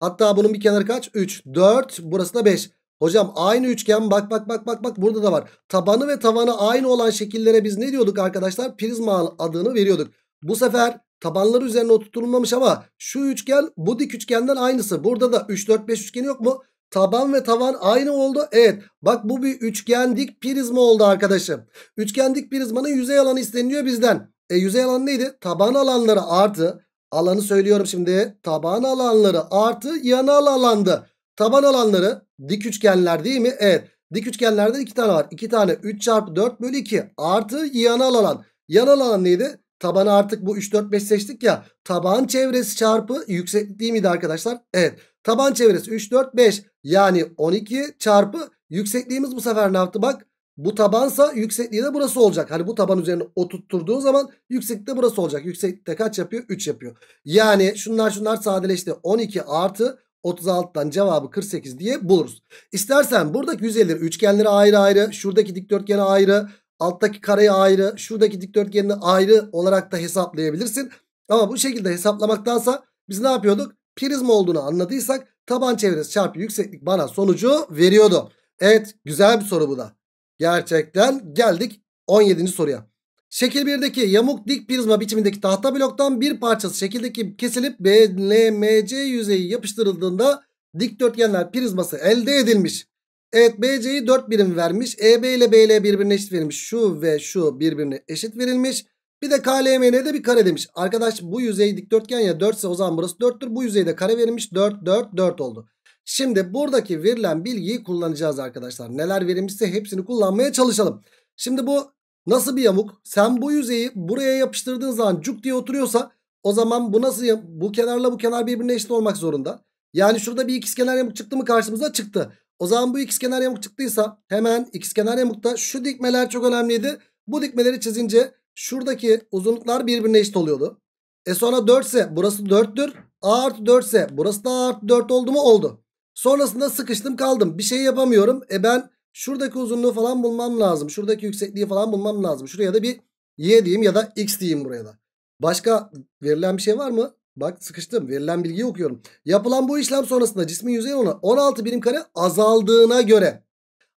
Hatta bunun bir kenarı kaç? 3, 4 burası da 5. Hocam aynı üçgen bak bak bak bak bak burada da var. Tabanı ve tavanı aynı olan şekillere biz ne diyorduk arkadaşlar? Prizma adını veriyorduk. Bu sefer tabanları üzerine oturtulmamış ama şu üçgen bu dik üçgenden aynısı. Burada da 3, 4, 5 üçgeni yok mu? Taban ve tavan aynı oldu. Evet bak bu bir üçgen dik prizma oldu arkadaşım. Üçgen dik prizmanın yüzey alanı isteniliyor bizden. E yüzey alanı neydi? Taban alanları artı. Alanı söylüyorum şimdi. Taban alanları artı yanal alandı. Taban alanları dik üçgenler değil mi? Evet. Dik üçgenlerde iki tane var. İki tane 3 çarpı 4 bölü 2 artı yanal alan. Yanal alan neydi? Tabanı artık bu 3, 4, 5 seçtik ya. Taban çevresi çarpı yükseklik yüksekliği miydi arkadaşlar? Evet. Taban çevresi 3, 4, 5. Yani 12 çarpı yüksekliğimiz bu sefer ne yaptı? Bak bu tabansa yüksekliği de burası olacak. Hani bu taban üzerine oturtturduğun zaman yükseklik de burası olacak. Yükseklikte kaç yapıyor? 3 yapıyor. Yani şunlar şunlar sadeleşti. 12 artı 36'dan cevabı 48 diye buluruz. İstersen buradaki yüzeyleri üçgenleri ayrı ayrı. Şuradaki dikdörtgeni ayrı. Alttaki kareyi ayrı. Şuradaki dikdörtgenini ayrı olarak da hesaplayabilirsin. Ama bu şekilde hesaplamaktansa biz ne yapıyorduk? Prizma olduğunu anladıysak taban çevresi çarpı yükseklik bana sonucu veriyordu. Evet güzel bir soru bu da. Gerçekten geldik 17. soruya. Şekil 1'deki yamuk dik prizma biçimindeki tahta bloktan bir parçası şekildeki kesilip BLMC yüzeyi yapıştırıldığında dikdörtgenler prizması elde edilmiş. Evet BC'yi 4 birim vermiş. EB ile BL birbirine eşit verilmiş. Şu ve şu birbirine eşit verilmiş. Bir de KLM'ne de bir kare demiş. Arkadaş bu yüzey dikdörtgen ya 4 ise o zaman burası 4'tür. Bu yüzeyde kare verilmiş 4 4 4 oldu. Şimdi buradaki verilen bilgiyi kullanacağız arkadaşlar. Neler verilmişse hepsini kullanmaya çalışalım. Şimdi bu nasıl bir yamuk? Sen bu yüzeyi buraya yapıştırdığın zaman cuk diye oturuyorsa o zaman bu nasıl bu kenarla bu kenar birbirine eşit olmak zorunda. Yani şurada bir ikizkenar yamuk çıktı mı karşımıza çıktı. O zaman bu ikizkenar yamuk çıktıysa hemen ikizkenar yamukta şu dikmeler çok önemliydi. Bu dikmeleri çizince Şuradaki uzunluklar birbirine eşit oluyordu. E sonra 4 ise burası 4'tür. A artı 4 ise burası da A artı 4 oldu mu? Oldu. Sonrasında sıkıştım kaldım. Bir şey yapamıyorum. E ben şuradaki uzunluğu falan bulmam lazım. Şuradaki yüksekliği falan bulmam lazım. Şuraya da bir y diyeyim ya da x diyeyim buraya da. Başka verilen bir şey var mı? Bak sıkıştım. Verilen bilgiyi okuyorum. Yapılan bu işlem sonrasında cismin yüzeyi 16 birim kare azaldığına göre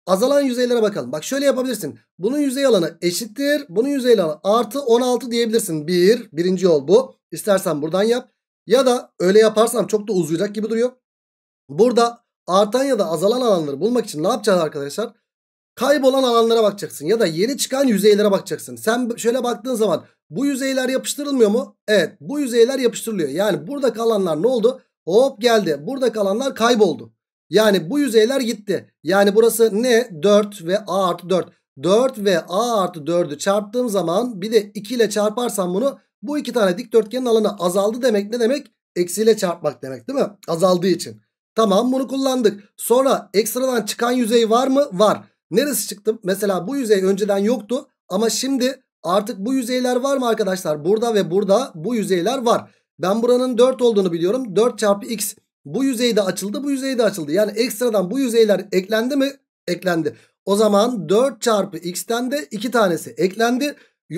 Azalan yüzeylere bakalım. Bak şöyle yapabilirsin. Bunun yüzey alanı eşittir. Bunun yüzey alanı artı 16 diyebilirsin. 1. Bir, birinci yol bu. İstersen buradan yap. Ya da öyle yaparsam çok da uzayacak gibi duruyor. Burada artan ya da azalan alanları bulmak için ne yapacağız arkadaşlar? Kaybolan alanlara bakacaksın ya da yeni çıkan yüzeylere bakacaksın. Sen şöyle baktığın zaman bu yüzeyler yapıştırılmıyor mu? Evet bu yüzeyler yapıştırılıyor. Yani burada kalanlar ne oldu? Hop geldi. Burada kalanlar kayboldu. Yani bu yüzeyler gitti. Yani burası ne? 4 ve A artı 4. 4 ve A artı 4'ü çarptığım zaman bir de 2 ile çarparsam bunu bu iki tane dikdörtgenin alanı azaldı demek ne demek? Eksiyle çarpmak demek değil mi? Azaldığı için. Tamam bunu kullandık. Sonra ekstradan çıkan yüzey var mı? Var. Neresi çıktı? Mesela bu yüzey önceden yoktu ama şimdi artık bu yüzeyler var mı arkadaşlar? Burada ve burada bu yüzeyler var. Ben buranın 4 olduğunu biliyorum. 4 çarpı x bu yüzeyde açıldı bu yüzeyde açıldı. Yani ekstradan bu yüzeyler eklendi mi? Eklendi. O zaman 4 çarpı x'ten de 2 tanesi eklendi.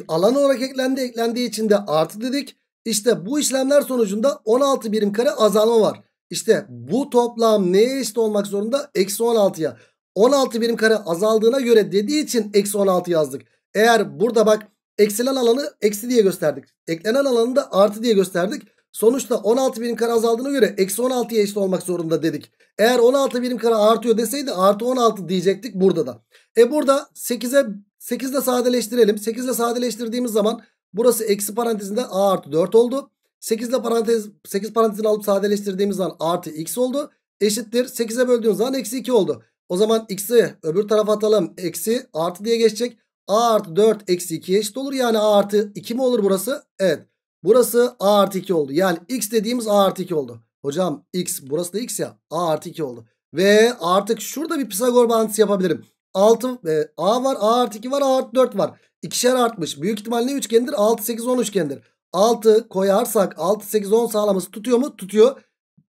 Alan olarak eklendi. Eklendiği için de artı dedik. İşte bu işlemler sonucunda 16 birim kare azalma var. İşte bu toplam neye eşit olmak zorunda? Eksi 16'ya. 16 birim kare azaldığına göre dediği için eksi 16 yazdık. Eğer burada bak eksilen alanı eksi diye gösterdik. Eklenen alanı da artı diye gösterdik. Sonuçta 16 birim kare azaldığına göre eksi 16'ya eşit olmak zorunda dedik. Eğer 16 birim kare artıyor deseydi artı 16 diyecektik burada da. E burada 8'e 8 ile sadeleştirelim. 8 ile sadeleştirdiğimiz zaman burası eksi parantezinde a artı 4 oldu. 8 ile parantez 8 parantezini alıp sadeleştirdiğimiz zaman artı x oldu. Eşittir 8'e böldüğümüz zaman eksi 2 oldu. O zaman x'i öbür tarafa atalım. Eksi artı diye geçecek. a artı 4 eksi 2 eşit olur. Yani a artı 2 mi olur burası? Evet. Burası a artı 2 oldu. Yani x dediğimiz a artı 2 oldu. Hocam x burası da x ya a artı 2 oldu. Ve artık şurada bir Pisagor bağıntısı yapabilirim. 6 e, a var a artı 2 var a artı 4 var. İkişer artmış. Büyük ihtimalle üçgendir. 6 8 10 üçgendir. 6 koyarsak 6 8 10 sağlaması tutuyor mu? Tutuyor.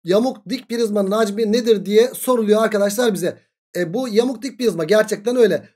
Yamuk dik prizmanın hacmi nedir diye soruluyor arkadaşlar bize. E, bu yamuk dik prizma gerçekten öyle.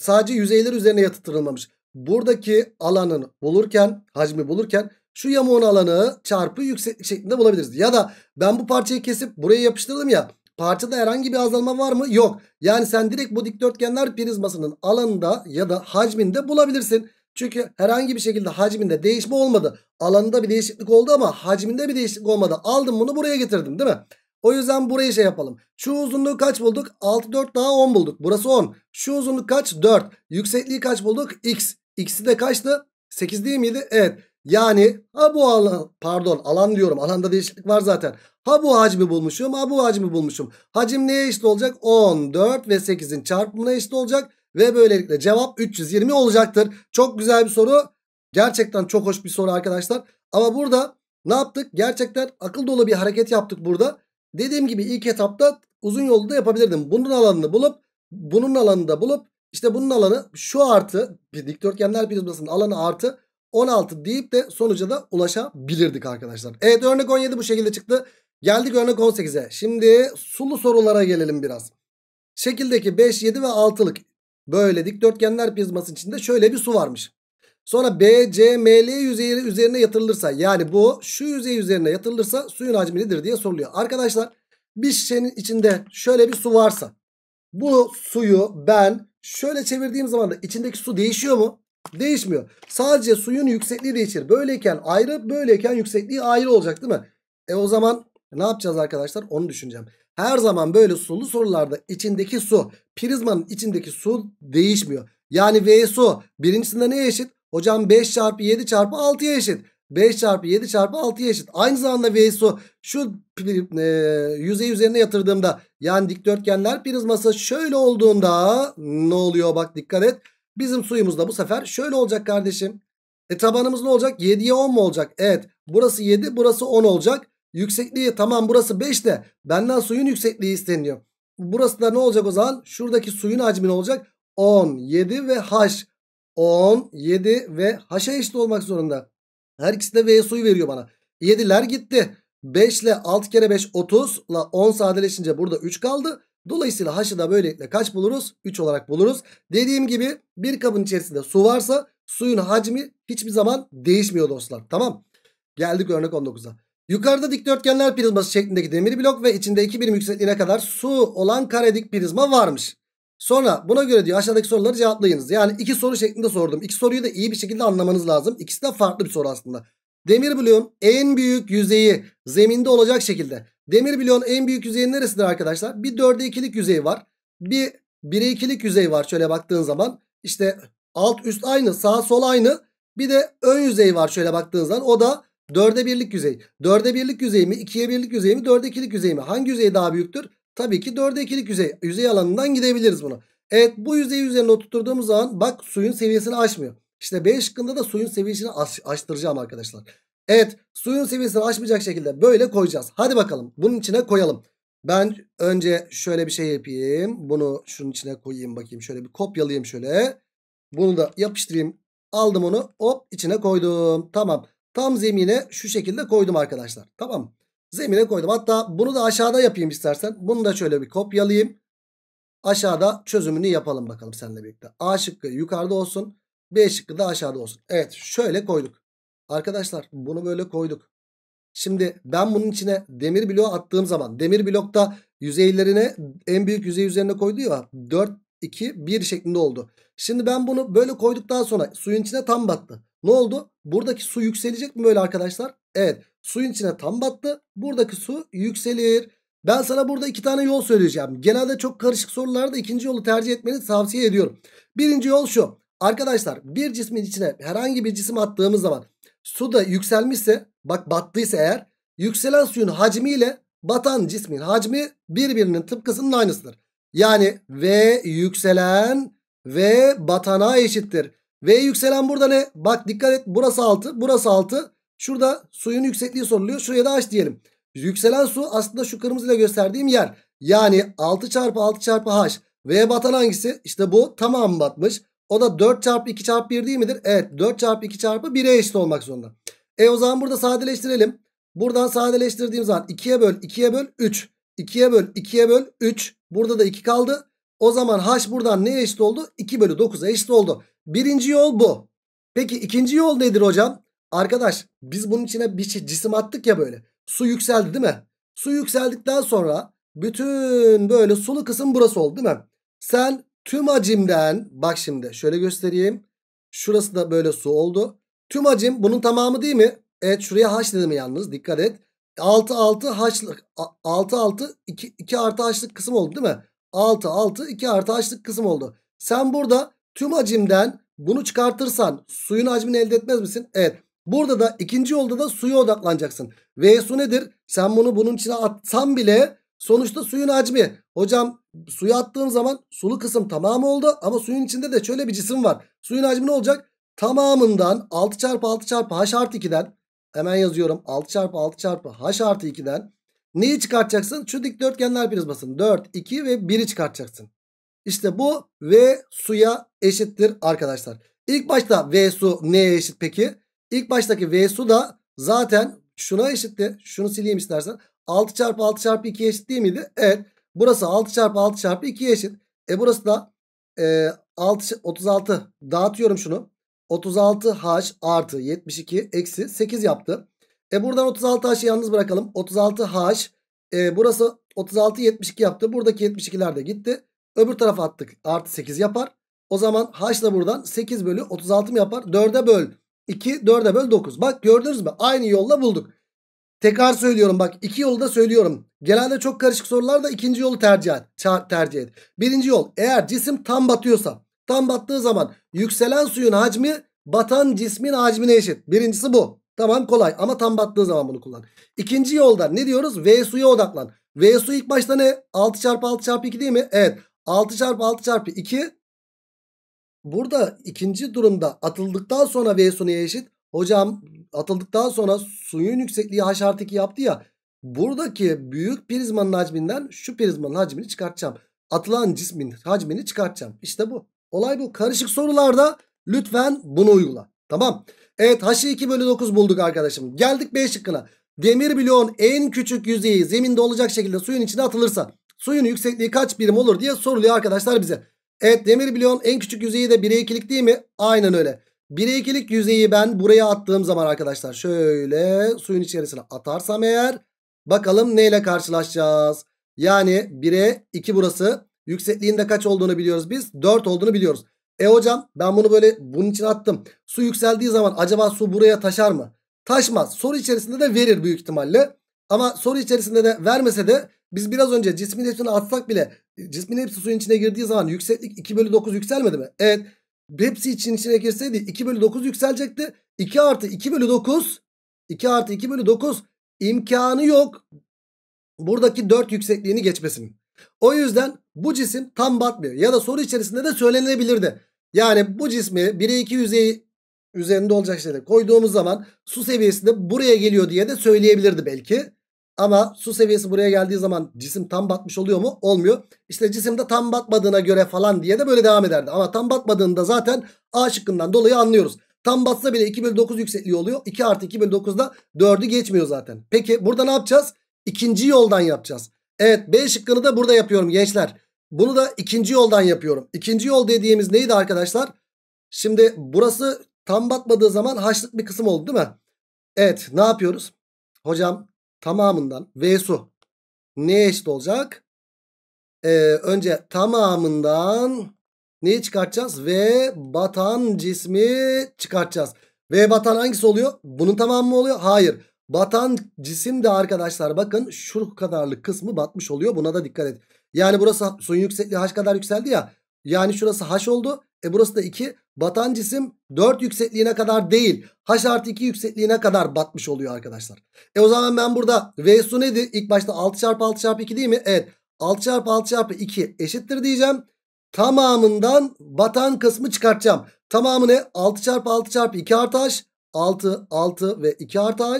Sadece yüzeyler üzerine yatırılmamış. Buradaki alanın bulurken hacmi bulurken şu yamuğun alanı çarpı yükseklik şeklinde bulabiliriz. Ya da ben bu parçayı kesip buraya yapıştırdım ya. Parçada herhangi bir azalma var mı? Yok. Yani sen direkt bu dikdörtgenler prizmasının alanında ya da hacminde bulabilirsin. Çünkü herhangi bir şekilde hacminde değişme olmadı. Alanında bir değişiklik oldu ama hacminde bir değişiklik olmadı. Aldım bunu buraya getirdim değil mi? O yüzden burayı şey yapalım. Şu uzunluğu kaç bulduk? 6, 4 daha 10 bulduk. Burası 10. Şu uzunluk kaç? 4. Yüksekliği kaç bulduk? X. X'i de kaçtı? 8 değil miydi? Evet. Yani ha bu alan pardon alan diyorum alanda değişiklik var zaten. Ha bu hacmi bulmuşum ha bu hacmi bulmuşum. Hacim neye eşit olacak? 14 ve 8'in çarpımına eşit olacak. Ve böylelikle cevap 320 olacaktır. Çok güzel bir soru. Gerçekten çok hoş bir soru arkadaşlar. Ama burada ne yaptık? Gerçekten akıl dolu bir hareket yaptık burada. Dediğim gibi ilk etapta uzun yolda yapabilirdim. Bunun alanını bulup bunun alanını da bulup işte bunun alanı şu artı bir dikdörtgenler prizmasının alanı artı 16 deyip de sonuca da ulaşabilirdik arkadaşlar. Evet örnek 17 bu şekilde çıktı. Geldik örnek 18'e. Şimdi sulu sorulara gelelim biraz. Şekildeki 5, 7 ve 6'lık böyle dikdörtgenler prizması içinde şöyle bir su varmış. Sonra BCML yüzeyi üzerine yatırılırsa yani bu şu yüzey üzerine yatırılırsa suyun hacmi nedir diye soruluyor. Arkadaşlar bir şişenin içinde şöyle bir su varsa bu suyu ben şöyle çevirdiğim zaman da içindeki su değişiyor mu? Değişmiyor. Sadece suyun yüksekliği değişir. Böyleyken ayrı, böyleyken yüksekliği ayrı olacak değil mi? E o zaman ne yapacağız arkadaşlar? Onu düşüneceğim. Her zaman böyle sulu sorularda içindeki su, prizmanın içindeki su değişmiyor. Yani V su birincisinde neye eşit? Hocam 5 çarpı 7 çarpı 6'ya eşit. 5 çarpı 7 çarpı 6'ya eşit. Aynı zamanda V su şu e, yüzey üzerine yatırdığımda yani dikdörtgenler prizması şöyle olduğunda ne oluyor bak dikkat et. Bizim suyumuz da bu sefer şöyle olacak kardeşim. E tabanımız ne olacak? 7'ye 10 mu olacak? Evet. Burası 7 burası 10 olacak. Yüksekliği tamam burası 5 de benden suyun yüksekliği isteniyor. Burası da ne olacak o zaman? Şuradaki suyun hacmi ne olacak? 10, 7 ve H. 10, 7 ve H'a eşit olmak zorunda. Her ikisi de V'ye suyu veriyor bana. 7'ler gitti. 5 ile 6 kere 5 30 ile 10 sadeleşince burada 3 kaldı. Dolayısıyla haşı da böylelikle kaç buluruz? 3 olarak buluruz. Dediğim gibi bir kabın içerisinde su varsa suyun hacmi hiçbir zaman değişmiyor dostlar. Tamam. Geldik örnek 19'a. Yukarıda dikdörtgenler prizması şeklindeki demir blok ve içinde 2 birim yüksekliğine kadar su olan karedik prizma varmış. Sonra buna göre diyor aşağıdaki soruları cevaplayınız. Yani iki soru şeklinde sordum. İki soruyu da iyi bir şekilde anlamanız lazım. İkisi de farklı bir soru aslında. Demir bloğun en büyük yüzeyi zeminde olacak şekilde. Demir bloğun en büyük yüzeyi neresidir arkadaşlar? Bir 4'e 2'lik yüzey var. Bir 1'e 2'lik yüzey var şöyle baktığın zaman. İşte alt üst aynı sağ sol aynı. Bir de ön yüzey var şöyle baktığın zaman. O da 4'e 1'lik yüzey. 4'e 1'lik yüzey mi? 2'ye 1'lik yüzey mi? 4'e 2'lik yüzey mi? Hangi yüzey daha büyüktür? Tabii ki 4'e 2'lik yüzey. Yüzey alanından gidebiliriz bunu. Evet bu yüzeyi üzerine oturttuğumuz zaman bak suyun seviyesini aşmıyor. İşte B şıkkında da suyun seviyesini açtıracağım arkadaşlar. Evet suyun seviyesini açmayacak şekilde böyle koyacağız. Hadi bakalım bunun içine koyalım. Ben önce şöyle bir şey yapayım. Bunu şunun içine koyayım bakayım. Şöyle bir kopyalayayım şöyle. Bunu da yapıştırayım. Aldım onu hop içine koydum. Tamam. Tam zemine şu şekilde koydum arkadaşlar. Tamam. Zemine koydum. Hatta bunu da aşağıda yapayım istersen. Bunu da şöyle bir kopyalayayım. Aşağıda çözümünü yapalım bakalım seninle birlikte. A şıkkı yukarıda olsun. B şıkkı da aşağıda olsun. Evet şöyle koyduk. Arkadaşlar bunu böyle koyduk. Şimdi ben bunun içine demir bloğu attığım zaman demir blokta yüzeylerine en büyük yüzey üzerine koydu ya 4 2 1 şeklinde oldu. Şimdi ben bunu böyle koyduktan sonra suyun içine tam battı. Ne oldu? Buradaki su yükselecek mi böyle arkadaşlar? Evet. Suyun içine tam battı. Buradaki su yükselir. Ben sana burada iki tane yol söyleyeceğim. Genelde çok karışık sorularda ikinci yolu tercih etmeni tavsiye ediyorum. Birinci yol şu. Arkadaşlar bir cismin içine herhangi bir cisim attığımız zaman su da yükselmişse bak battıysa eğer yükselen suyun hacmiyle ile batan cismin hacmi birbirinin tıpkısının aynısıdır. Yani V yükselen V batana eşittir. V yükselen burada ne? Bak dikkat et burası 6 burası 6. Şurada suyun yüksekliği soruluyor. Şuraya da H diyelim. Yükselen su aslında şu kırmızıyla gösterdiğim yer. Yani 6 çarpı 6 çarpı H. V batan hangisi? İşte bu tamam batmış. O da 4 çarpı 2 çarpı 1 değil midir? Evet 4 çarpı 2 çarpı 1'e eşit olmak zorunda. E o zaman burada sadeleştirelim. Buradan sadeleştirdiğim zaman 2'ye böl 2'ye böl 3. 2'ye böl 2'ye böl 3. Burada da 2 kaldı. O zaman h buradan neye eşit oldu? 2 bölü 9'a eşit oldu. Birinci yol bu. Peki ikinci yol nedir hocam? Arkadaş biz bunun içine bir cisim attık ya böyle. Su yükseldi değil mi? Su yükseldikten sonra bütün böyle sulu kısım burası oldu değil mi? Sen tüm hacimden bak şimdi şöyle göstereyim. Şurası da böyle su oldu. Tüm hacim bunun tamamı değil mi? Evet şuraya h dedim yalnız dikkat et. 6 6 h'lık 6 6 2, 2 artı h'lık kısım oldu değil mi? 6 6 2 artı h'lık kısım oldu. Sen burada tüm hacimden bunu çıkartırsan suyun hacmini elde etmez misin? Evet. Burada da ikinci yolda da suya odaklanacaksın. Ve su nedir? Sen bunu bunun içine atsan bile Sonuçta suyun hacmi. Hocam suyu attığım zaman sulu kısım tamamı oldu ama suyun içinde de şöyle bir cisim var. Suyun hacmi ne olacak? Tamamından 6 çarpı 6 çarpı h artı 2'den hemen yazıyorum 6 çarpı 6 çarpı h artı 2'den neyi çıkartacaksın? Şu dikdörtgenler prizmasını 4, 2 ve 1'i çıkartacaksın. İşte bu V suya eşittir arkadaşlar. İlk başta V su neye eşit peki? İlk baştaki V su da zaten şuna eşitti. Şunu sileyim istersen. 6 çarpı 6 çarpı 2 eşit değil miydi? Evet. Burası 6 çarpı 6 çarpı 2 eşit. E burası da e, 6, 36 dağıtıyorum şunu. 36 h artı 72 eksi 8 yaptı. E buradan 36 h'ı yalnız bırakalım. 36 h e, burası 36 72 yaptı. Buradaki 72'ler de gitti. Öbür tarafa attık. Artı 8 yapar. O zaman h da buradan 8 bölü 36 mı yapar? 4'e böl. 2 4'e böl 9. Bak gördünüz mü? Aynı yolla bulduk. Tekrar söylüyorum bak iki yolu da söylüyorum. Genelde çok karışık sorularda ikinci yolu tercih et. Tercih et. Birinci yol eğer cisim tam batıyorsa tam battığı zaman yükselen suyun hacmi batan cismin hacmine eşit. Birincisi bu. Tamam kolay ama tam battığı zaman bunu kullan. İkinci yolda ne diyoruz? V suya odaklan. V su ilk başta ne? 6 çarpı 6 çarpı 2 değil mi? Evet. 6 çarpı 6 çarpı 2. Burada ikinci durumda atıldıktan sonra V su neye eşit? Hocam atıldıktan sonra suyun yüksekliği h artı 2 yaptı ya. Buradaki büyük prizmanın hacminden şu prizmanın hacmini çıkartacağım. Atılan cismin hacmini çıkartacağım. İşte bu. Olay bu. Karışık sorularda lütfen bunu uygula. Tamam. Evet h'ı 2 bölü 9 bulduk arkadaşım. Geldik B şıkkına. Demir bloğun en küçük yüzeyi zeminde olacak şekilde suyun içine atılırsa suyun yüksekliği kaç birim olur diye soruluyor arkadaşlar bize. Evet demir bloğun en küçük yüzeyi de 1'e 2'lik değil mi? Aynen öyle. 1'e 2'lik yüzeyi ben buraya attığım zaman arkadaşlar şöyle suyun içerisine atarsam eğer bakalım neyle karşılaşacağız. Yani 1'e 2 burası yüksekliğinde kaç olduğunu biliyoruz biz 4 olduğunu biliyoruz. E hocam ben bunu böyle bunun için attım. Su yükseldiği zaman acaba su buraya taşar mı? Taşmaz. Soru içerisinde de verir büyük ihtimalle. Ama soru içerisinde de vermese de biz biraz önce cismin hepsini atsak bile cismin hepsi suyun içine girdiği zaman yükseklik 2 bölü 9 yükselmedi mi? Evet Hepsi için içine girseydi 2 bölü 9 yükselecekti. 2 artı 2 bölü 9. 2 artı 2 bölü 9 imkanı yok. Buradaki 4 yüksekliğini geçmesinin. O yüzden bu cisim tam batmıyor. Ya da soru içerisinde de söylenebilirdi Yani bu cismi 1'e 2 yüzeyi üzerinde olacak şeyde koyduğumuz zaman su seviyesinde buraya geliyor diye de söyleyebilirdi belki. Ama su seviyesi buraya geldiği zaman cisim tam batmış oluyor mu? Olmuyor. İşte cisimde tam batmadığına göre falan diye de böyle devam ederdi. Ama tam batmadığında zaten A şıkkından dolayı anlıyoruz. Tam batsa bile 2 bölü 9 yüksekliği oluyor. 2 artı 2 bölü 9'da 4'ü geçmiyor zaten. Peki burada ne yapacağız? İkinci yoldan yapacağız. Evet B şıkkını da burada yapıyorum gençler. Bunu da ikinci yoldan yapıyorum. İkinci yol dediğimiz neydi arkadaşlar? Şimdi burası tam batmadığı zaman haçlık bir kısım oldu değil mi? Evet ne yapıyoruz? Hocam tamamından V su ne eşit olacak? Ee, önce tamamından neyi çıkartacağız? V batan cismi çıkartacağız. V batan hangisi oluyor? Bunun tamamı mı oluyor? Hayır. Batan cisim de arkadaşlar bakın şu kadarlık kısmı batmış oluyor. Buna da dikkat et. Yani burası suyun yüksekliği h kadar yükseldi ya. Yani şurası h oldu. E burası da 2. Batan cisim 4 yüksekliğine kadar değil. H artı 2 yüksekliğine kadar batmış oluyor arkadaşlar. E o zaman ben burada V'su nedir? İlk başta 6 çarpı 6 çarpı 2 değil mi? Evet. 6 çarpı 6 çarpı 2 eşittir diyeceğim. Tamamından batan kısmı çıkartacağım. Tamamı ne? 6 çarpı 6 çarpı 2 artı H. 6, 6 ve 2 artı H.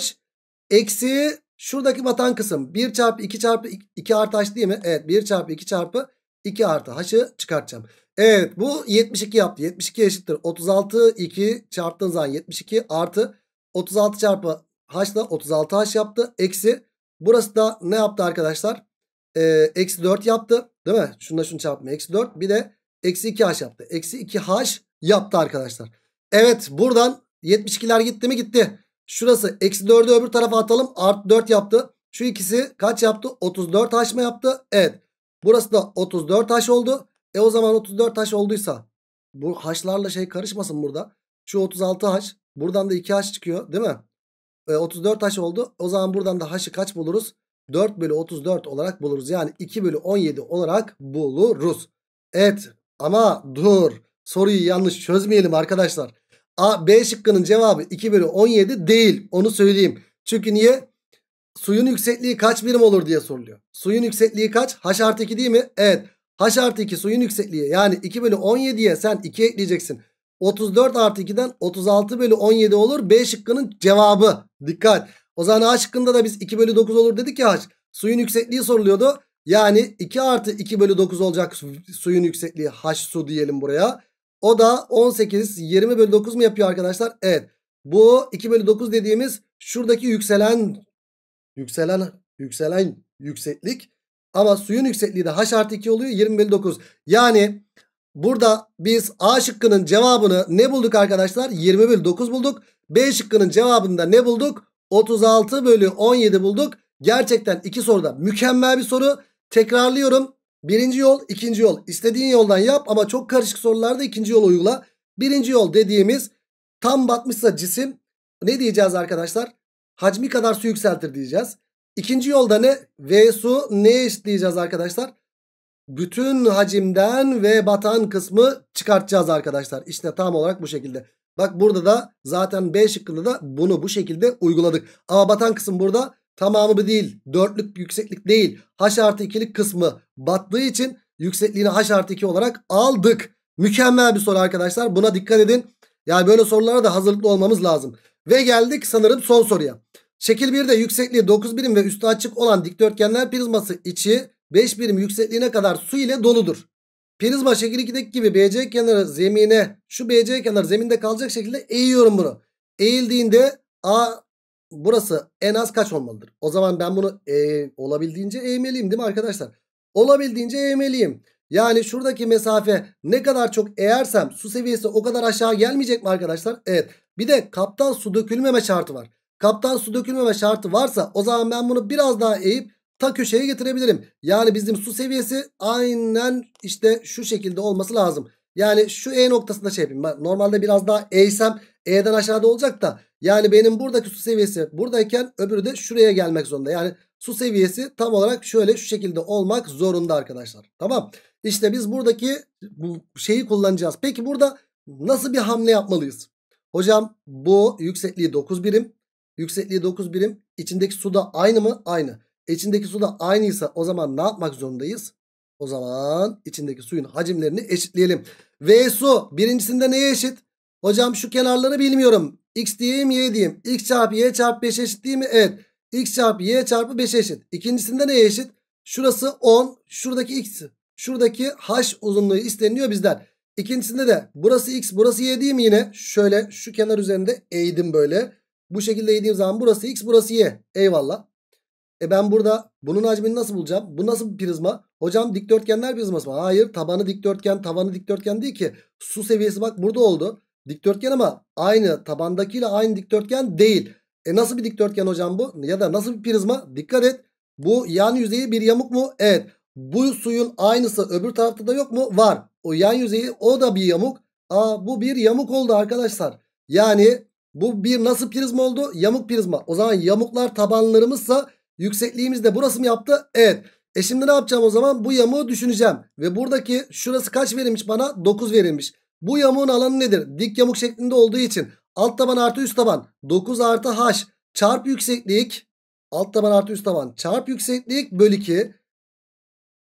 Eksi şuradaki batan kısım 1 çarpı 2 çarpı 2 artı H değil mi? Evet 1 çarpı 2 çarpı 2 artı H'ı çıkartacağım. Evet bu 72 yaptı. 72 eşittir. 36 2 çarptığın zaman 72 artı 36 çarpı h da 36 haş yaptı. Eksi burası da ne yaptı arkadaşlar? Ee, eksi 4 yaptı. Değil mi? Şununla şunu çarpma. Eksi 4 bir de eksi 2 haş yaptı. Eksi 2 haş yaptı arkadaşlar. Evet buradan 72'ler gitti mi gitti. Şurası eksi 4'ü öbür tarafa atalım. Artı 4 yaptı. Şu ikisi kaç yaptı? 34 haş mı yaptı? Evet. Burası da 34 haş oldu. E o zaman 34 haş olduysa bu haşlarla şey karışmasın burada. Şu 36 haş buradan da 2 haş çıkıyor değil mi? E, 34 haş oldu. O zaman buradan da haşı kaç buluruz? 4 bölü 34 olarak buluruz. Yani 2 bölü 17 olarak buluruz. Evet ama dur soruyu yanlış çözmeyelim arkadaşlar. A, B şıkkının cevabı 2 bölü 17 değil onu söyleyeyim. Çünkü niye? Suyun yüksekliği kaç birim olur diye soruluyor. Suyun yüksekliği kaç? H artı 2 değil mi? Evet. H artı 2 suyun yüksekliği yani 2 bölü 17'ye sen 2 ekleyeceksin. 34 artı 2'den 36 bölü 17 olur. B şıkkının cevabı. Dikkat. O zaman A şıkkında da biz 2 bölü 9 olur dedik ya H. Suyun yüksekliği soruluyordu. Yani 2 artı 2 bölü 9 olacak suyun yüksekliği H su diyelim buraya. O da 18 20 bölü 9 mu yapıyor arkadaşlar? Evet. Bu 2 bölü 9 dediğimiz şuradaki yükselen yükselen yükselen yükseklik ama suyun yüksekliği de h artı 2 oluyor. 20 bölü 9. Yani burada biz A şıkkının cevabını ne bulduk arkadaşlar? 20 bölü 9 bulduk. B şıkkının cevabında ne bulduk? 36 bölü 17 bulduk. Gerçekten iki soruda mükemmel bir soru. Tekrarlıyorum. Birinci yol, ikinci yol. İstediğin yoldan yap ama çok karışık sorularda ikinci yol uygula. Birinci yol dediğimiz tam batmışsa cisim ne diyeceğiz arkadaşlar? Hacmi kadar su yükseltir diyeceğiz. İkinci yolda ne? V su ne eşitleyeceğiz arkadaşlar? Bütün hacimden ve batan kısmı çıkartacağız arkadaşlar. İşte tam olarak bu şekilde. Bak burada da zaten B şıkkında da bunu bu şekilde uyguladık. Ama batan kısım burada tamamı bu değil. Dörtlük yükseklik değil. H artı ikilik kısmı battığı için yüksekliğini H artı 2 olarak aldık. Mükemmel bir soru arkadaşlar. Buna dikkat edin. Yani böyle sorulara da hazırlıklı olmamız lazım. Ve geldik sanırım son soruya. Şekil 1'de yüksekliği 9 birim ve üstü açık olan dikdörtgenler prizması içi 5 birim yüksekliğine kadar su ile doludur. Prizma şekil 2'deki gibi BC kenarı zemine şu BC kenarı zeminde kalacak şekilde eğiyorum bunu. Eğildiğinde A burası en az kaç olmalıdır? O zaman ben bunu e, olabildiğince eğmeliyim değil mi arkadaşlar? Olabildiğince eğmeliyim. Yani şuradaki mesafe ne kadar çok eğersem su seviyesi o kadar aşağı gelmeyecek mi arkadaşlar? Evet. Bir de kaptan su dökülmeme şartı var. Kaptan su dökülmeme şartı varsa o zaman ben bunu biraz daha eğip ta köşeye getirebilirim. Yani bizim su seviyesi aynen işte şu şekilde olması lazım. Yani şu E noktasında şey yapayım. normalde biraz daha E'ysem E'den aşağıda olacak da. Yani benim buradaki su seviyesi buradayken öbürü de şuraya gelmek zorunda. Yani su seviyesi tam olarak şöyle şu şekilde olmak zorunda arkadaşlar. Tamam. İşte biz buradaki bu şeyi kullanacağız. Peki burada nasıl bir hamle yapmalıyız? Hocam bu yüksekliği 9 birim. Yüksekliği 9 birim. İçindeki su da aynı mı? Aynı. E, içindeki su da aynıysa o zaman ne yapmak zorundayız? O zaman içindeki suyun hacimlerini eşitleyelim. V su birincisinde neye eşit? Hocam şu kenarları bilmiyorum. X diyeyim Y diyeyim. X çarpı Y çarpı 5 eşit değil mi? Evet. X çarpı Y çarpı 5 eşit. İkincisinde neye eşit? Şurası 10. Şuradaki X. Şuradaki H uzunluğu isteniliyor bizden. İkincisinde de burası X burası Y değil mi yine? Şöyle şu kenar üzerinde eğdim böyle. Bu şekilde yediğim zaman burası x burası y. Eyvallah. E ben burada bunun hacmini nasıl bulacağım? Bu nasıl bir prizma? Hocam dikdörtgenler prizması mı? Hayır tabanı dikdörtgen tavanı dikdörtgen değil ki. Su seviyesi bak burada oldu. Dikdörtgen ama aynı tabandakiyle aynı dikdörtgen değil. E nasıl bir dikdörtgen hocam bu? Ya da nasıl bir prizma? Dikkat et. Bu yan yüzeyi bir yamuk mu? Evet. Bu suyun aynısı öbür tarafta da yok mu? Var. O yan yüzeyi o da bir yamuk. Aa bu bir yamuk oldu arkadaşlar. Yani bu bir nasıl prizma oldu? Yamuk prizma. O zaman yamuklar tabanlarımızsa yüksekliğimiz de burası mı yaptı? Evet. E şimdi ne yapacağım o zaman? Bu yamuğu düşüneceğim. Ve buradaki şurası kaç verilmiş bana? 9 verilmiş. Bu yamuğun alanı nedir? Dik yamuk şeklinde olduğu için alt taban artı üst taban 9 artı h çarp yükseklik alt taban artı üst taban çarp yükseklik bölü 2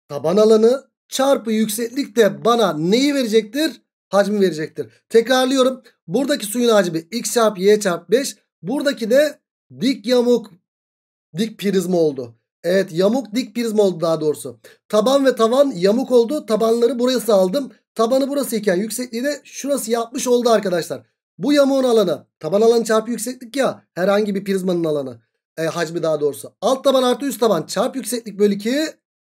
taban alanı çarpı yükseklik de bana neyi verecektir? hacmi verecektir. Tekrarlıyorum. Buradaki suyun hacmi x çarp y çarp 5. Buradaki de dik yamuk dik prizma oldu. Evet yamuk dik prizma oldu daha doğrusu. Taban ve tavan yamuk oldu. Tabanları burası aldım. Tabanı burası iken yüksekliği de şurası yapmış oldu arkadaşlar. Bu yamuğun alanı taban alanı çarpı yükseklik ya herhangi bir prizmanın alanı. E, hacmi daha doğrusu. Alt taban artı üst taban çarp yükseklik bölü 2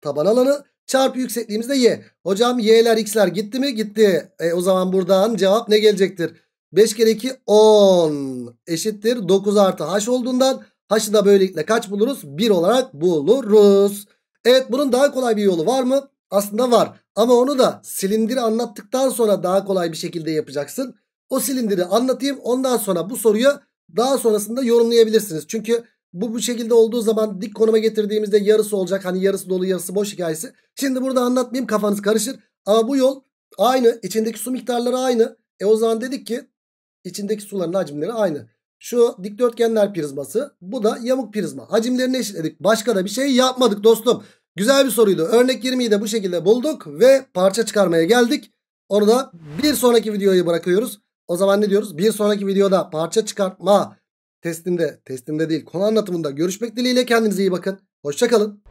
taban alanı. Çarpı yüksekliğimizde y. Hocam y'ler x'ler gitti mi? Gitti. E, o zaman buradan cevap ne gelecektir? 5 kere 2 10 eşittir 9 artı h olduğundan h'ı da böylelikle kaç buluruz? 1 olarak buluruz. Evet bunun daha kolay bir yolu var mı? Aslında var ama onu da silindiri anlattıktan sonra daha kolay bir şekilde yapacaksın. O silindiri anlatayım ondan sonra bu soruyu daha sonrasında yorumlayabilirsiniz. Çünkü bu bu şekilde olduğu zaman dik konuma getirdiğimizde yarısı olacak. Hani yarısı dolu yarısı boş hikayesi. Şimdi burada anlatmayayım kafanız karışır. Ama bu yol aynı. içindeki su miktarları aynı. E o zaman dedik ki içindeki suların hacimleri aynı. Şu dikdörtgenler prizması. Bu da yamuk prizma. Hacimlerini eşitledik. Başka da bir şey yapmadık dostum. Güzel bir soruydu. Örnek 20'yi de bu şekilde bulduk ve parça çıkarmaya geldik. Onu da bir sonraki videoya bırakıyoruz. O zaman ne diyoruz? Bir sonraki videoda parça çıkartma Testinde, testinde değil konu anlatımında görüşmek dileğiyle kendinize iyi bakın. Hoşçakalın.